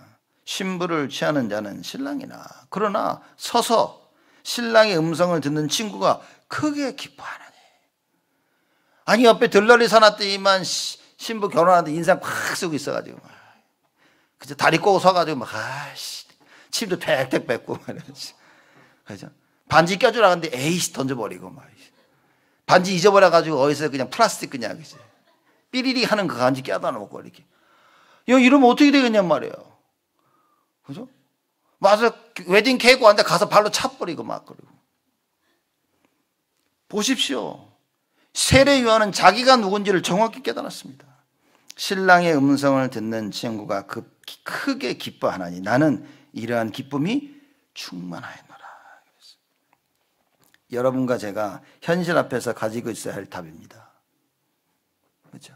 신부를 취하는 자는 신랑이나 그러나 서서 신랑의 음성을 듣는 친구가 크게 기뻐하네. 아니 옆에 들러리 사놨더니만 신부 결혼하는데 인상 콱 쓰고 있어가지고 그저 다리 꼬고 서가지고 막 아씨 침도 택택 뱉고 말이지 그죠 반지 껴주라 는데 에이씨 던져버리고 막 반지 잊어버려가지고 어디서 그냥 플라스틱 그냥 그지 삐리리 하는 그 반지 껴다 놓고 이렇게 이거 이러면 어떻게 되겠냔 말이에요 그죠 와서 웨딩 케이크 왔는데 가서 발로 차버리고 막 그러고 보십시오 세례 요한은 자기가 누군지를 정확히 깨달았습니다. 신랑의 음성을 듣는 친구가 그 크게 기뻐하나니 나는 이러한 기쁨이 충만하였노라. 여러분과 제가 현실 앞에서 가지고 있어야 할 답입니다. 그렇죠?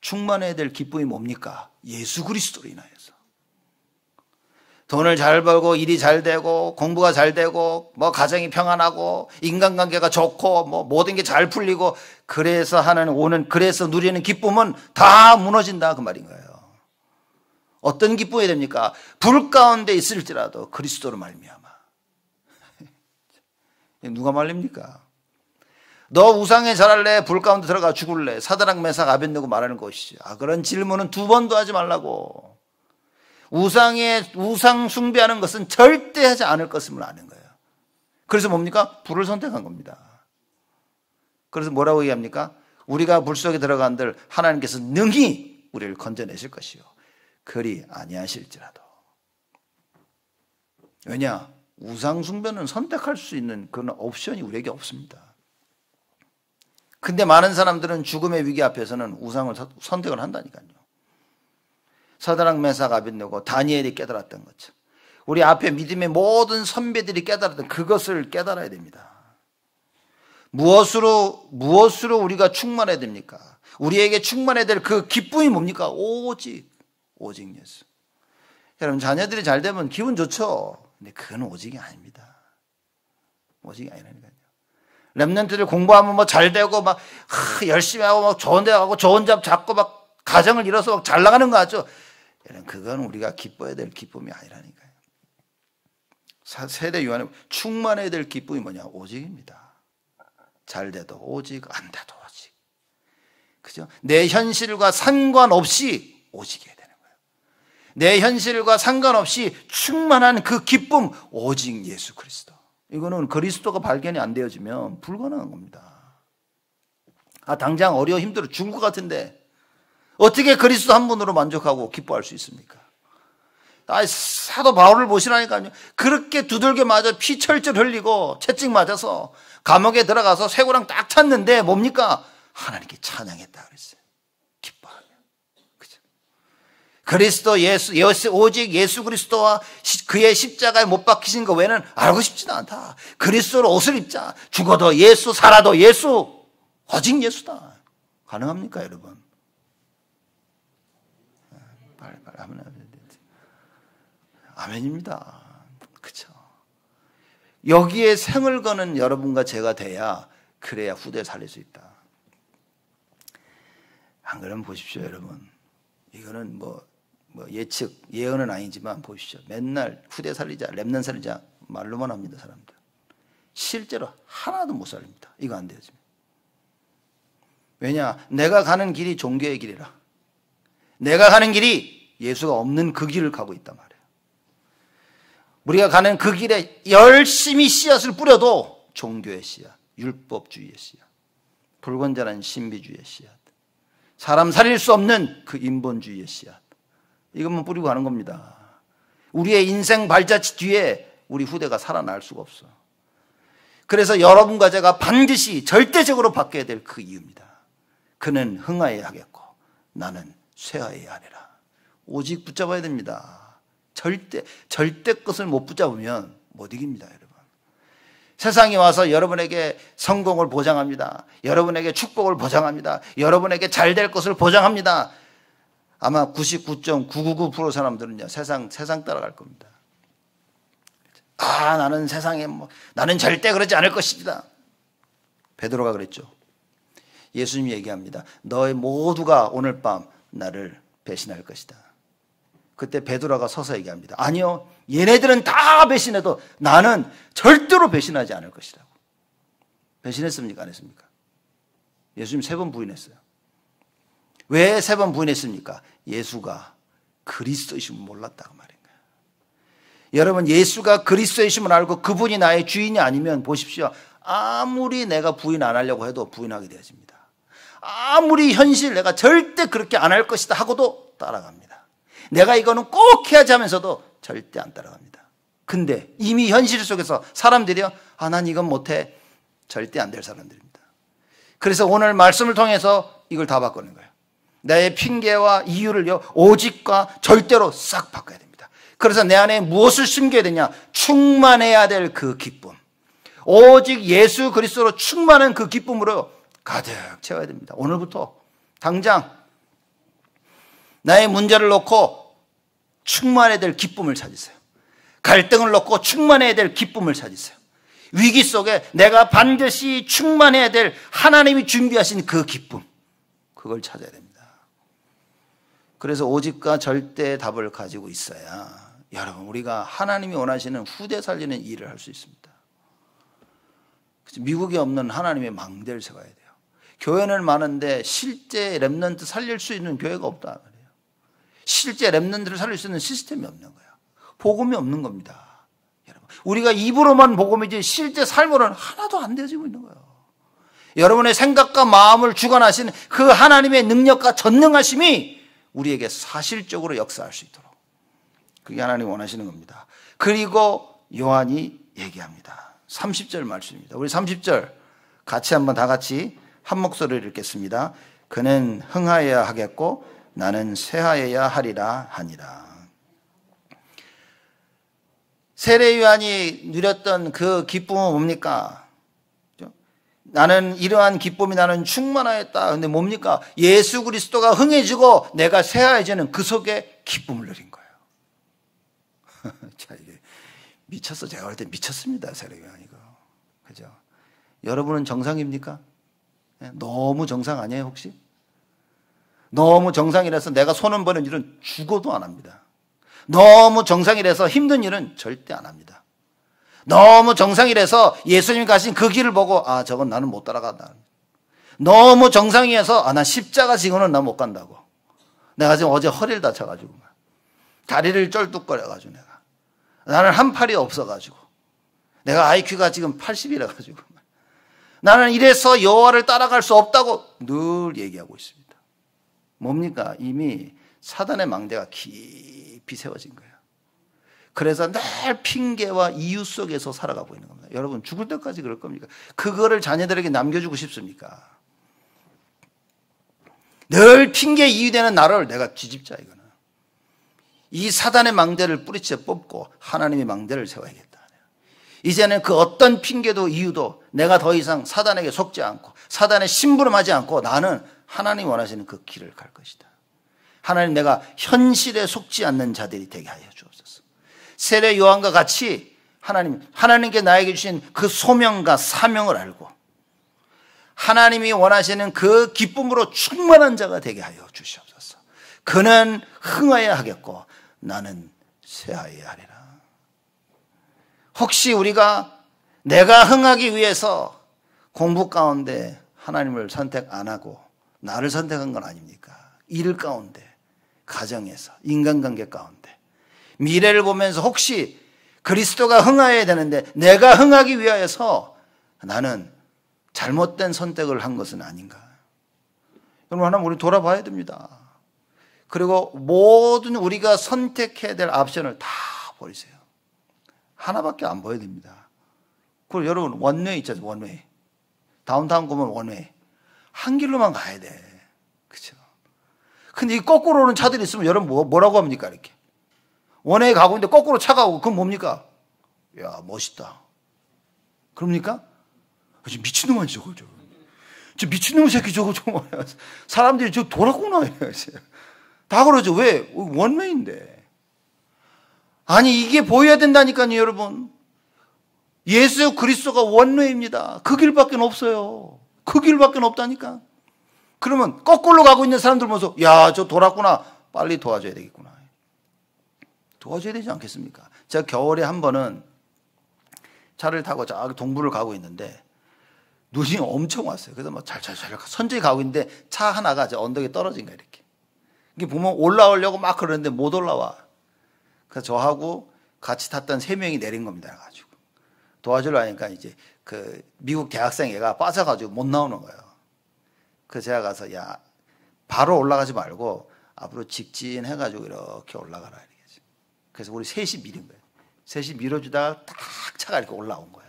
충만해야 될 기쁨이 뭡니까? 예수 그리스도로 인하여. 돈을 잘 벌고 일이 잘 되고 공부가 잘 되고 뭐 가정이 평안하고 인간관계가 좋고 뭐 모든 게 잘 풀리고 그래서 하는 오는 그래서 누리는 기쁨은 다 무너진다 그 말인 거예요. 어떤 기쁨이 됩니까? 불 가운데 있을지라도 그리스도로 말미암아. [laughs] 누가 말립니까? 너 우상에 절할래? 불 가운데 들어가 죽을래? 사다락 메삭 아벤누고 말하는 것이지. 아 그런 질문은 두 번도 하지 말라고. 우상의 우상 숭배하는 것은 절대 하지 않을 것임을 아는 거예요. 그래서 뭡니까? 불을 선택한 겁니다. 그래서 뭐라고 얘기합니까? 우리가 불 속에 들어간들 하나님께서 능히 우리를 건져내실 것이요. 그리 아니하실지라도. 왜냐? 우상 숭배는 선택할 수 있는 그런 옵션이 우리에게 없습니다. 근데 많은 사람들은 죽음의 위기 앞에서는 우상을 선택을 한다니까요. 사드랑 메사가벤느고 다니엘이 깨달았던 것처럼 우리 앞에 믿음의 모든 선배들이 깨달았던 그것을 깨달아야 됩니다. 무엇으로 무엇으로 우리가 충만해야 됩니까? 우리에게 충만해야 될 그 기쁨이 뭡니까? 오직 오직 예수. 여러분 자녀들이 잘 되면 기분 좋죠. 근데 그건 오직이 아닙니다. 오직이 아니라니까요. 랩런트들 공부하면 뭐 잘 되고 막 하, 열심히 하고 막 좋은 대데 가고 좋은 잡 잡고 막 가정을 이뤄서 막 잘 나가는 거 같죠. 그건 우리가 기뻐야 될 기쁨이 아니라니까요. 세례 요한의 충만해야 될 기쁨이 뭐냐? 오직입니다. 잘 돼도 오직, 안 돼도 오직. 그죠? 내 현실과 상관없이 오직이야 되는 거예요. 내 현실과 상관없이 충만한 그 기쁨, 오직 예수 그리스도. 이거는 그리스도가 발견이 안 되어지면 불가능한 겁니다. 아, 당장 어려워 힘들어 죽을 것 같은데 어떻게 그리스도 한 분으로 만족하고 기뻐할 수 있습니까? 아, 사도 바울을 보시라니까요. 그렇게 두들겨 맞아 피 철철 흘리고 채찍 맞아서 감옥에 들어가서 쇠고랑 딱 찼는데 뭡니까? 하나님께 찬양했다 그랬어요. 기뻐하며. 그죠? 그리스도 예수, 예수, 오직 예수 그리스도와 그의 십자가에 못 박히신 거 외에는 알고 싶지는 않다. 그리스도로 옷을 입자. 죽어도 예수, 살아도 예수. 오직 예수다. 가능합니까, 여러분? 발발 아멘 아멘. 아멘입니다. 그쵸 여기에 생을 거는 여러분과 제가 돼야 그래야 후대 살릴 수 있다. 안 그러면 보십시오, 여러분. 이거는 뭐, 뭐 예측, 예언은 아니지만 보십시오. 맨날 후대 살리자, 랩난 살리자 말로만 합니다, 사람들. 실제로 하나도 못 살립니다. 이거 안 돼요, 지금. 왜냐, 내가 가는 길이 종교의 길이라. 내가 가는 길이 예수가 없는 그 길을 가고 있단 말이에요. 우리가 가는 그 길에 열심히 씨앗을 뿌려도 종교의 씨앗, 율법주의의 씨앗, 불건전한 신비주의의 씨앗, 사람 살릴 수 없는 그 인본주의의 씨앗. 이것만 뿌리고 가는 겁니다. 우리의 인생 발자취 뒤에 우리 후대가 살아날 수가 없어. 그래서 여러분과 제가 반드시 절대적으로 바뀌어야 될 그 이유입니다. 그는 흥하여야 하겠고 나는 쇠하에 아니라 오직 붙잡아야 됩니다. 절대 절대 것을 못 붙잡으면 못 이깁니다, 여러분. 세상이 와서 여러분에게 성공을 보장합니다. 여러분에게 축복을 보장합니다. 여러분에게 잘 될 것을 보장합니다. 아마 99.999% 사람들은요, 세상, 세상 따라갈 겁니다. 아, 나는 세상에 뭐, 나는 절대 그러지 않을 것입니다. 베드로가 그랬죠. 예수님이 얘기합니다. 너희 모두가 오늘 밤 나를 배신할 것이다. 그때 베드로가 서서 얘기합니다. 아니요. 얘네들은 다 배신해도 나는 절대로 배신하지 않을 것이라고. 배신했습니까? 안 했습니까? 예수님 세 번 부인했어요. 왜 세 번 부인했습니까? 예수가 그리스도이심을 몰랐다고 말인 가요 여러분 예수가 그리스도이심을 알고 그분이 나의 주인이 아니면 보십시오. 아무리 내가 부인 안 하려고 해도 부인하게 되어집니다. 아무리 현실 내가 절대 그렇게 안 할 것이다 하고도 따라갑니다. 내가 이거는 꼭 해야지 하면서도 절대 안 따라갑니다. 근데 이미 현실 속에서 사람들이요, 아, 난 이건 못해. 절대 안 될 사람들입니다. 그래서 오늘 말씀을 통해서 이걸 다 바꾸는 거예요. 나의 핑계와 이유를요, 오직과 절대로 싹 바꿔야 됩니다. 그래서 내 안에 무엇을 숨겨야 되냐? 충만해야 될 그 기쁨. 오직 예수 그리스도로 충만한 그 기쁨으로 가득 채워야 됩니다. 오늘부터 당장 나의 문제를 놓고 충만해야 될 기쁨을 찾으세요. 갈등을 놓고 충만해야 될 기쁨을 찾으세요. 위기 속에 내가 반드시 충만해야 될 하나님이 준비하신 그 기쁨. 그걸 찾아야 됩니다. 그래서 오직과 절대 답을 가지고 있어야 여러분 우리가 하나님이 원하시는 후대 살리는 일을 할 수 있습니다. 미국에 없는 하나님의 망대를 세워야 돼요. 교회는 많은데 실제 랩런트 살릴 수 있는 교회가 없다 말이에요. 실제 랩런트를 살릴 수 있는 시스템이 없는 거예요. 복음이 없는 겁니다. 여러분, 우리가 입으로만 복음이지 실제 삶으로는 하나도 안 되어지고 있는 거예요. 여러분의 생각과 마음을 주관하신 그 하나님의 능력과 전능하심이 우리에게 사실적으로 역사할 수 있도록 그게 하나님 원하시는 겁니다. 그리고 요한이 얘기합니다. 30절 말씀입니다. 우리 30절 같이 한번 다 같이 한 목소리를 읽겠습니다. 그는 흥하여야 하겠고 나는 쇠하여야 하리라 하니라. 세례 요한이 누렸던 그 기쁨은 뭡니까? 나는 이러한 기쁨이 나는 충만하였다. 근데 뭡니까? 예수 그리스도가 흥해지고 내가 새하해지는 그 속에 기쁨을 누린 거예요. [laughs] 자, 이게 미쳤어. 제가 볼때 미쳤습니다. 세례 요한이가. 그죠? 여러분은 정상입니까? 예, 너무 정상 아니에요, 혹시? 너무 정상이라서 내가 손은 버는 일은 죽어도 안 합니다. 너무 정상이라서 힘든 일은 절대 안 합니다. 너무 정상이라서 예수님이 가신 그 길을 보고 아, 저건 나는 못 따라간다. 너무 정상이어서 아, 나 십자가 지고는 나 못 간다고. 내가 지금 어제 허리를 다쳐가지고 다리를 쩔뚝거려가지고 내가 나는 한 팔이 없어가지고 내가 IQ가 지금 80이라가지고 나는 이래서 여호와를 따라갈 수 없다고 늘 얘기하고 있습니다. 뭡니까? 이미 사단의 망대가 깊이 세워진 거예요. 그래서 늘 핑계와 이유 속에서 살아가고 있는 겁니다. 여러분 죽을 때까지 그럴 겁니까? 그거를 자녀들에게 남겨주고 싶습니까? 늘 핑계 이유되는 나를 내가 뒤집자 이거는. 이 사단의 망대를 뿌리째 뽑고 하나님의 망대를 세워야겠다. 이제는 그 어떤 핑계도 이유도 내가 더 이상 사단에게 속지 않고 사단에 심부름하지 않고 나는 하나님 원하시는 그 길을 갈 것이다. 하나님 내가 현실에 속지 않는 자들이 되게 하여 주옵소서. 세례 요한과 같이 하나님 하나님께 나에게 주신 그 소명과 사명을 알고 하나님이 원하시는 그 기쁨으로 충만한 자가 되게 하여 주시옵소서. 그는 흥하여 하겠고 나는 쇠하여 하리라. 혹시 우리가 내가 흥하기 위해서 공부 가운데 하나님을 선택 안 하고 나를 선택한 건 아닙니까? 일 가운데, 가정에서, 인간관계 가운데, 미래를 보면서 혹시 그리스도가 흥하여야 되는데 내가 흥하기 위하여서 나는 잘못된 선택을 한 것은 아닌가. 여러분, 하나 우리 돌아봐야 됩니다. 그리고 모든 우리가 선택해야 될 옵션을 다 버리세요. 하나밖에 안 보여야 됩니다. 그리고 여러분 원웨이 있잖아요. 원웨이. 다운타운 가면 원웨이. 한 길로만 가야 돼. 그렇죠? 근데 이 거꾸로 오는 차들이 있으면 여러분 뭐, 뭐라고 합니까 이렇게. 원웨이 가고 있는데 거꾸로 차가 오고 그건 뭡니까? 야 멋있다. 그럽니까? 저 미친놈 아니죠 저거 저거. 저 미친놈 새끼 저거 정말 사람들이 저 돌아구나 다 그러죠. 왜? 원웨이인데. 아니 이게 보여야 된다니까요, 여러분. 예수 그리스도가 원로입니다. 그 길밖에 없어요. 그 길밖에 없다니까. 그러면 거꾸로 가고 있는 사람들 보면서 야, 저 돌았구나. 빨리 도와줘야 되겠구나. 도와줘야 되지 않겠습니까? 제가 겨울에 한 번은 차를 타고 저 동부를 가고 있는데 눈이 엄청 왔어요. 그래서 막 잘잘잘 선제히 가고 있는데 차 하나가 저 언덕에 떨어진 거야 이렇게. 이게 보면 올라오려고 막 그러는데 못 올라와. 그래서 저하고 같이 탔던 세 명이 내린 겁니다. 가지고 도와주려 하니까 이제 그 미국 대학생 애가 빠져가지고 못 나오는 거예요. 그래서 제가 가서 야 바로 올라가지 말고 앞으로 직진해가지고 이렇게 올라가라 이러겠 그래서 우리 셋이 밀은 거예요. 셋이 밀어주다가 딱 차가 이렇게 올라온 거예요.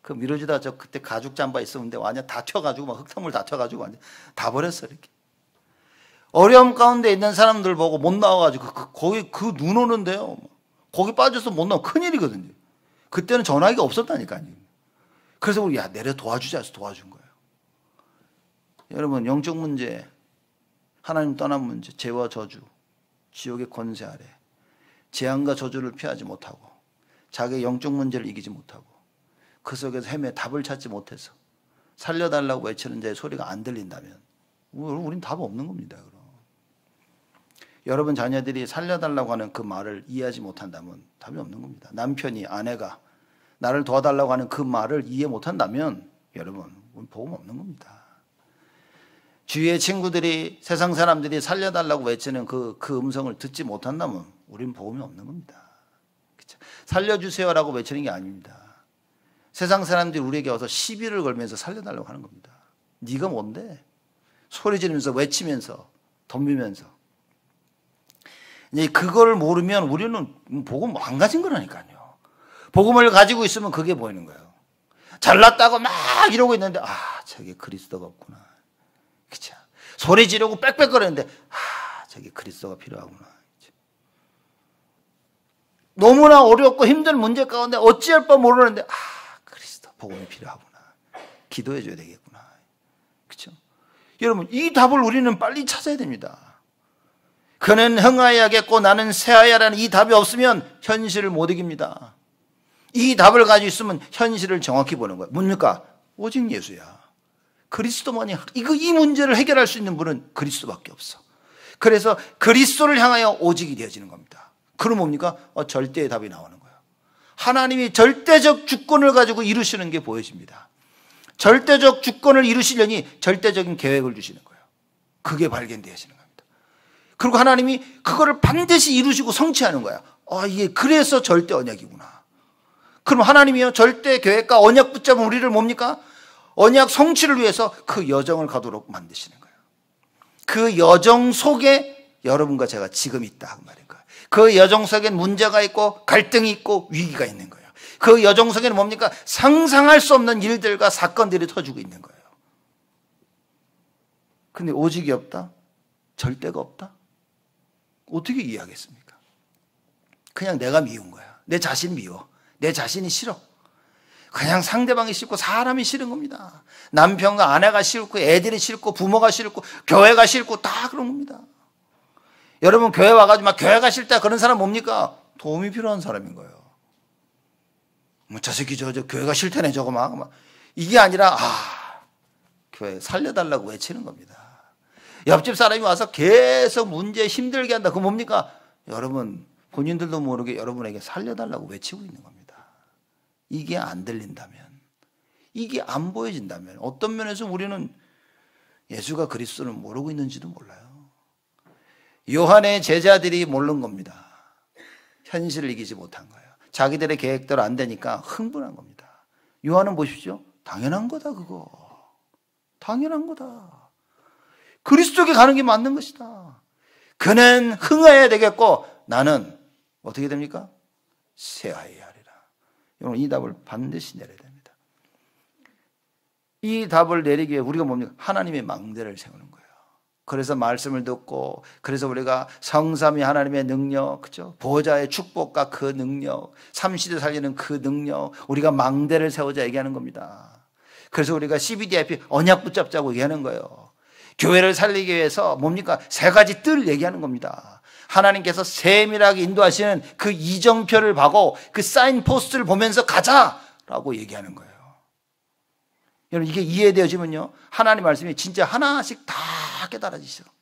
그 밀어주다 저 그때 가죽 잠바 있었는데 완전 다쳐가지고 막 흙탕물 다쳐가지고 완전 다 버렸어 이렇게. 어려움 가운데 있는 사람들 보고 못 나와가지고 그, 그 거기 그 눈 오는데요. 거기 빠져서 못나오 큰일이거든요. 그때는 전화기가 없었다니까요. 그래서 우리 야 내려 도와주자 해서 도와준 거예요. 여러분 영적 문제, 하나님 떠난 문제, 죄와 저주, 지옥의 권세 아래 재앙과 저주를 피하지 못하고 자기의 영적 문제를 이기지 못하고 그 속에서 헤매 답을 찾지 못해서 살려달라고 외치는 자의 소리가 안 들린다면 우린 답 없는 겁니다. 여러분 자녀들이 살려달라고 하는 그 말을 이해하지 못한다면 답이 없는 겁니다. 남편이 아내가 나를 도와달라고 하는 그 말을 이해 못한다면 여러분 보험 없는 겁니다. 주위의 친구들이 세상 사람들이 살려달라고 외치는 그, 그 음성을 듣지 못한다면 우리는 보험이 없는 겁니다. 그쵸? 살려주세요라고 외치는 게 아닙니다. 세상 사람들이 우리에게 와서 시비를 걸면서 살려달라고 하는 겁니다. 네가 뭔데? 소리 지르면서 외치면서 덤비면서 이제 그걸 모르면 우리는 복음 안 가진 거라니까요. 복음을 가지고 있으면 그게 보이는 거예요. 잘났다고 막 이러고 있는데 아 저게 그리스도가 없구나. 그쵸? 소리 지르고 빽빽거리는데 아 저게 그리스도가 필요하구나. 너무나 어렵고 힘든 문제 가운데 어찌할 바 모르는데 아 그리스도 복음이 필요하구나. 기도해 줘야 되겠구나. 그렇죠? 여러분 이 답을 우리는 빨리 찾아야 됩니다. 그는 흥하야겠고 나는 새하야라는 이 답이 없으면 현실을 못 이깁니다. 이 답을 가지고 있으면 현실을 정확히 보는 거예요. 뭡니까? 오직 예수야. 그리스도만이 이거 이 문제를 해결할 수 있는 분은 그리스도밖에 없어. 그래서 그리스도를 향하여 오직이 되어지는 겁니다. 그럼 뭡니까? 어, 절대의 답이 나오는 거예요. 하나님이 절대적 주권을 가지고 이루시는 게 보여집니다. 절대적 주권을 이루시려니 절대적인 계획을 주시는 거예요. 그게 발견되어지는 거예요. 그리고 하나님이 그거를 반드시 이루시고 성취하는 거야. 아, 이게 그래서 절대 언약이구나. 그럼 하나님이요 절대 계획과 언약 붙잡은 우리를 뭡니까? 언약 성취를 위해서 그 여정을 가도록 만드시는 거예그 여정 속에 여러분과 제가 지금 있다 그 말인 거예그 여정 속엔 문제가 있고 갈등이 있고 위기가 있는 거예그 여정 속에는 뭡니까? 상상할 수 없는 일들과 사건들이 터지고 있는 거예요. 근데 오직이 없다? 절대가 없다? 어떻게 이해하겠습니까? 그냥 내가 미운 거야. 내 자신 미워. 내 자신이 싫어. 그냥 상대방이 싫고 사람이 싫은 겁니다. 남편과 아내가 싫고 애들이 싫고 부모가 싫고 교회가 싫고 다 그런 겁니다. 여러분 교회 와가지고 막 교회가 싫다 그런 사람 뭡니까? 도움이 필요한 사람인 거예요. 뭐저 새끼 저, 저 교회가 싫다네 저거 막, 막. 이게 아니라 아 교회 살려달라고 외치는 겁니다. 옆집 사람이 와서 계속 문제 힘들게 한다. 그 뭡니까? 여러분, 본인들도 모르게 여러분에게 살려달라고 외치고 있는 겁니다. 이게 안 들린다면, 이게 안 보여진다면, 어떤 면에서 우리는 예수가 그리스도를 모르고 있는지도 몰라요. 요한의 제자들이 모른 겁니다. 현실을 이기지 못한 거예요. 자기들의 계획대로 안 되니까 흥분한 겁니다. 요한은 보십시오. 당연한 거다, 그거. 당연한 거다. 그리스도에게 가는 게 맞는 것이다. 그는 흥하여야 되겠고 나는 어떻게 됩니까? 세하여야 하리라. 여러분 이 답을 반드시 내려야 됩니다. 이 답을 내리기 위해 우리가 뭡니까? 하나님의 망대를 세우는 거예요. 그래서 말씀을 듣고 그래서 우리가 성삼이 하나님의 능력, 그죠? 보호자의 축복과 그 능력, 삼시대 살리는 그 능력, 우리가 망대를 세우자 얘기하는 겁니다. 그래서 우리가 CBDIP 언약 붙잡자고 얘기하는 거예요. 교회를 살리기 위해서 뭡니까? 세 가지 뜰 얘기하는 겁니다. 하나님께서 세밀하게 인도하시는 그 이정표를 봐고 그 사인포스트를 보면서 가자! 라고 얘기하는 거예요. 여러분, 이게 이해되어지면요. 하나님 말씀이 진짜 하나씩 다 깨달아지기 시작합니다.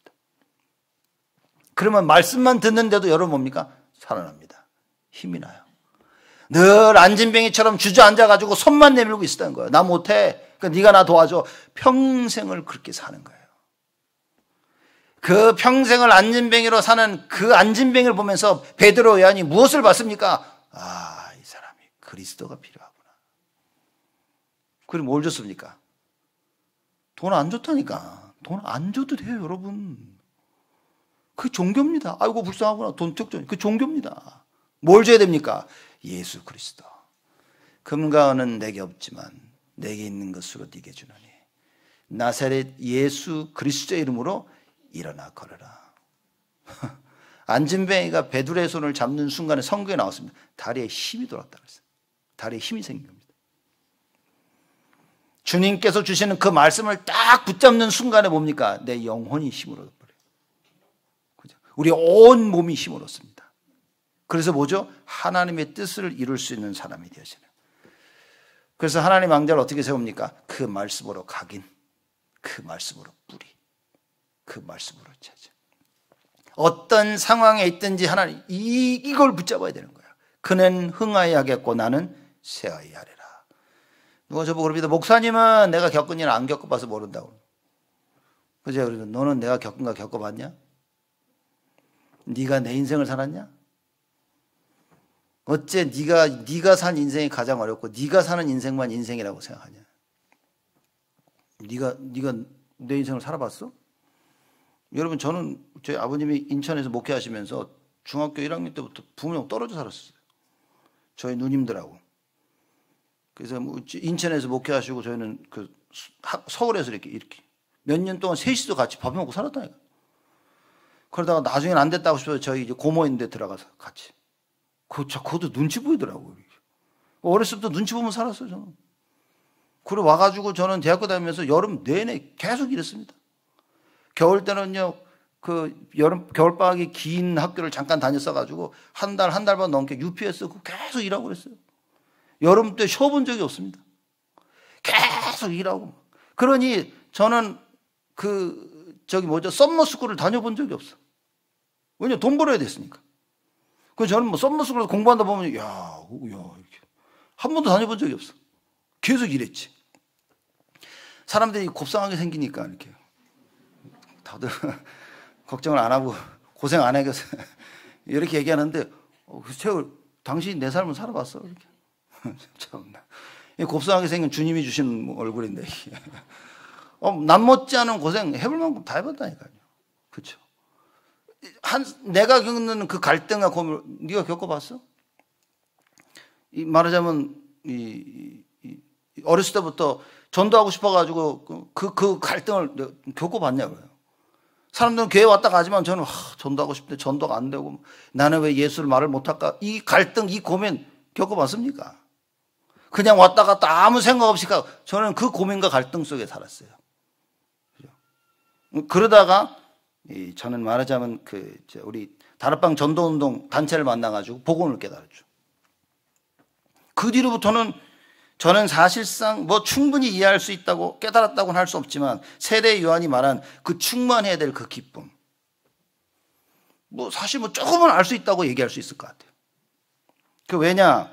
그러면 말씀만 듣는데도 여러분 뭡니까? 살아납니다. 힘이 나요. 늘안진병이처럼 주저앉아가지고 손만 내밀고 있었다는 거예요. 나 못해. 그러니까 네가 나 도와줘. 평생을 그렇게 사는 거예요. 그 평생을 안진뱅이로 사는 그 안진뱅이를 보면서 베드로 요한이 무엇을 봤습니까? 아, 이 사람이 그리스도가 필요하구나. 그리고 뭘 줬습니까? 돈 안 줬다니까. 돈 안 줘도 돼요, 여러분. 그 종교입니다. 아이고 불쌍하구나. 돈 특전. 그 종교입니다. 뭘 줘야 됩니까? 예수 그리스도. 금가은은 내게 없지만 내게 있는 것으로 네게 주노니. 나사렛 예수 그리스도의 이름으로 일어나 걸어라. [laughs] 안진뱅이가 베드로의 손을 잡는 순간에 성경에 나왔습니다. 다리에 힘이 돌았다 그랬어요. 다리에 힘이 생긴 겁니다. 주님께서 주시는 그 말씀을 딱 붙잡는 순간에 뭡니까? 내 영혼이 힘을 얻어버려요. 그죠? 우리 온 몸이 힘을 얻습니다. 그래서 뭐죠? 하나님의 뜻을 이룰 수 있는 사람이 되어지는. 그래서 하나님 왕자를 어떻게 세웁니까? 그 말씀으로 각인, 그 말씀으로 뿌리. 그 말씀으로 찾아. 어떤 상황에 있든지 하나님 이, 이걸 붙잡아야 되는 거야. 그는 흥하여 하겠고 나는 새하여 하리라. 누가 저보고 그럽니다. 목사님은 내가 겪은 일 안 겪어봐서 모른다고. 그제 그래서 너는 내가 겪은 거 겪어봤냐? 네가 내 인생을 살았냐? 어째 네가 네가 산 인생이 가장 어렵고 네가 사는 인생만 인생이라고 생각하냐? 네가 네가 내 인생을 살아봤어? 여러분 저는 저희 아버님이 인천에서 목회하시면서 중학교 1학년 때부터 부모님 떨어져 살았어요. 저희 누님들하고. 그래서 뭐 인천에서 목회하시고 저희는 그 서울에서 이렇게 이렇게 몇 년 동안 셋이서 같이 밥 먹고 살았다니까. 그러다가 나중엔 안 됐다고 싶어서 저희 이제 고모인데 들어가서 같이. 그, 저, 그것도 눈치 보이더라고요. 어렸을 때 눈치 보면 살았어요, 저는. 그리고 와가지고 저는 대학교 다니면서 여름 내내 계속 일했습니다. 겨울 때는요, 그 여름, 겨울방학이 긴 학교를 잠깐 다녔어가지고 한 달, 한 달 반 넘게 UPS 그 계속 일하고 그랬어요. 여름 때 쉬어본 적이 없습니다. 계속 일하고. 그러니 저는 그, 저기 뭐죠, 썸머스쿨을 다녀본 적이 없어. 왜냐, 돈 벌어야 됐으니까. 그 저는 뭐 썸머스쿨에서 공부한다 보면, 야, 야, 이렇게. 한 번도 다녀본 적이 없어. 계속 일했지. 사람들이 곱상하게 생기니까, 이렇게. 다들 [laughs] 걱정을 안 하고 고생 안해겠어 [laughs] 이렇게 얘기하는데 어, 세 당신 이내 삶을 살아봤어. 이렇게. [laughs] 참나. 곱상하게 생긴 주님이 주신 얼굴인데. 어, 남 못지않은 고생 해볼 만큼 다 해봤다니까요. 그렇죠. 한 내가 겪는 그 갈등과 고민 네가 겪어봤어? 이 말하자면 이, 이, 어렸을 때부터 전도하고 싶어가지고 그그 그, 그 갈등을 겪어봤냐 그요 사람들은 교회 왔다 가지만 저는 하, 전도하고 싶은데 전도가 안 되고 뭐, 나는 왜 예수를 말을 못할까? 이 갈등, 이 고민 겪어봤습니까? 그냥 왔다 갔다 아무 생각 없이 가. 저는 그 고민과 갈등 속에 살았어요. 그죠 그러다가 이, 저는 말하자면 그 우리 다락방 전도운동 단체를 만나가지고 복음을 깨달았죠. 그 뒤로부터는 저는 사실상 뭐 충분히 이해할 수 있다고 깨달았다고는 할 수 없지만 세례 요한이 말한 그 충만해야 될 그 기쁨. 뭐 사실 뭐 조금은 알 수 있다고 얘기할 수 있을 것 같아요. 그 왜냐?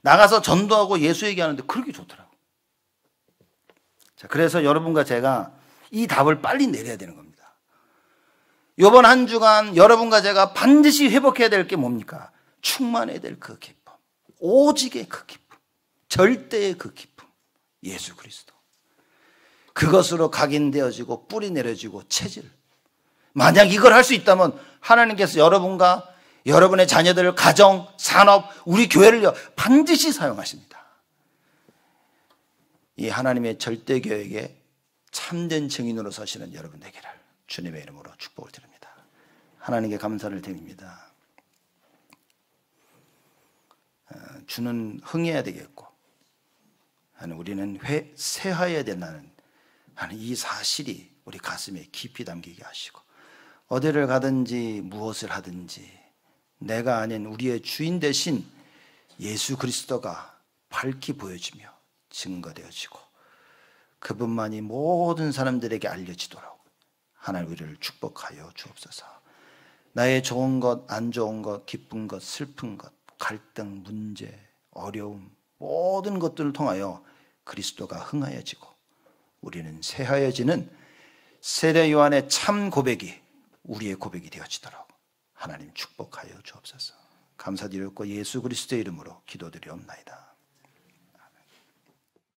나가서 전도하고 예수 얘기하는데 그렇게 좋더라고. 자, 그래서 여러분과 제가 이 답을 빨리 내려야 되는 겁니다. 요번 한 주간 여러분과 제가 반드시 회복해야 될 게 뭡니까? 충만해야 될 그 기쁨. 오직의 그 기쁨. 절대의 그 기쁨, 예수 그리스도. 그것으로 각인되어지고 뿌리 내려지고 체질. 만약 이걸 할 수 있다면 하나님께서 여러분과 여러분의 자녀들, 가정, 산업, 우리 교회를 반드시 사용하십니다. 이 하나님의 절대 교획에 참된 증인으로 서시는 여러분 에게를 주님의 이름으로 축복을 드립니다. 하나님께 감사를 드립니다. 어, 주는 흥해야 되겠고 하는 우리는 회, 세하여야 된다는 하는 이 사실이 우리 가슴에 깊이 담기게 하시고 어디를 가든지 무엇을 하든지 내가 아닌 우리의 주인 대신 예수 그리스도가 밝히 보여지며 증거되어지고 그분만이 모든 사람들에게 알려지도록 하나님 우리를 축복하여 주옵소서. 나의 좋은 것, 안 좋은 것, 기쁜 것, 슬픈 것, 갈등, 문제, 어려움 모든 것들을 통하여 그리스도가 흥하여지고 우리는 새하여지는 세례 요한의 참 고백이 우리의 고백이 되어지도록 하나님 축복하여 주옵소서. 감사드렸고 예수 그리스도의 이름으로 기도드리옵나이다.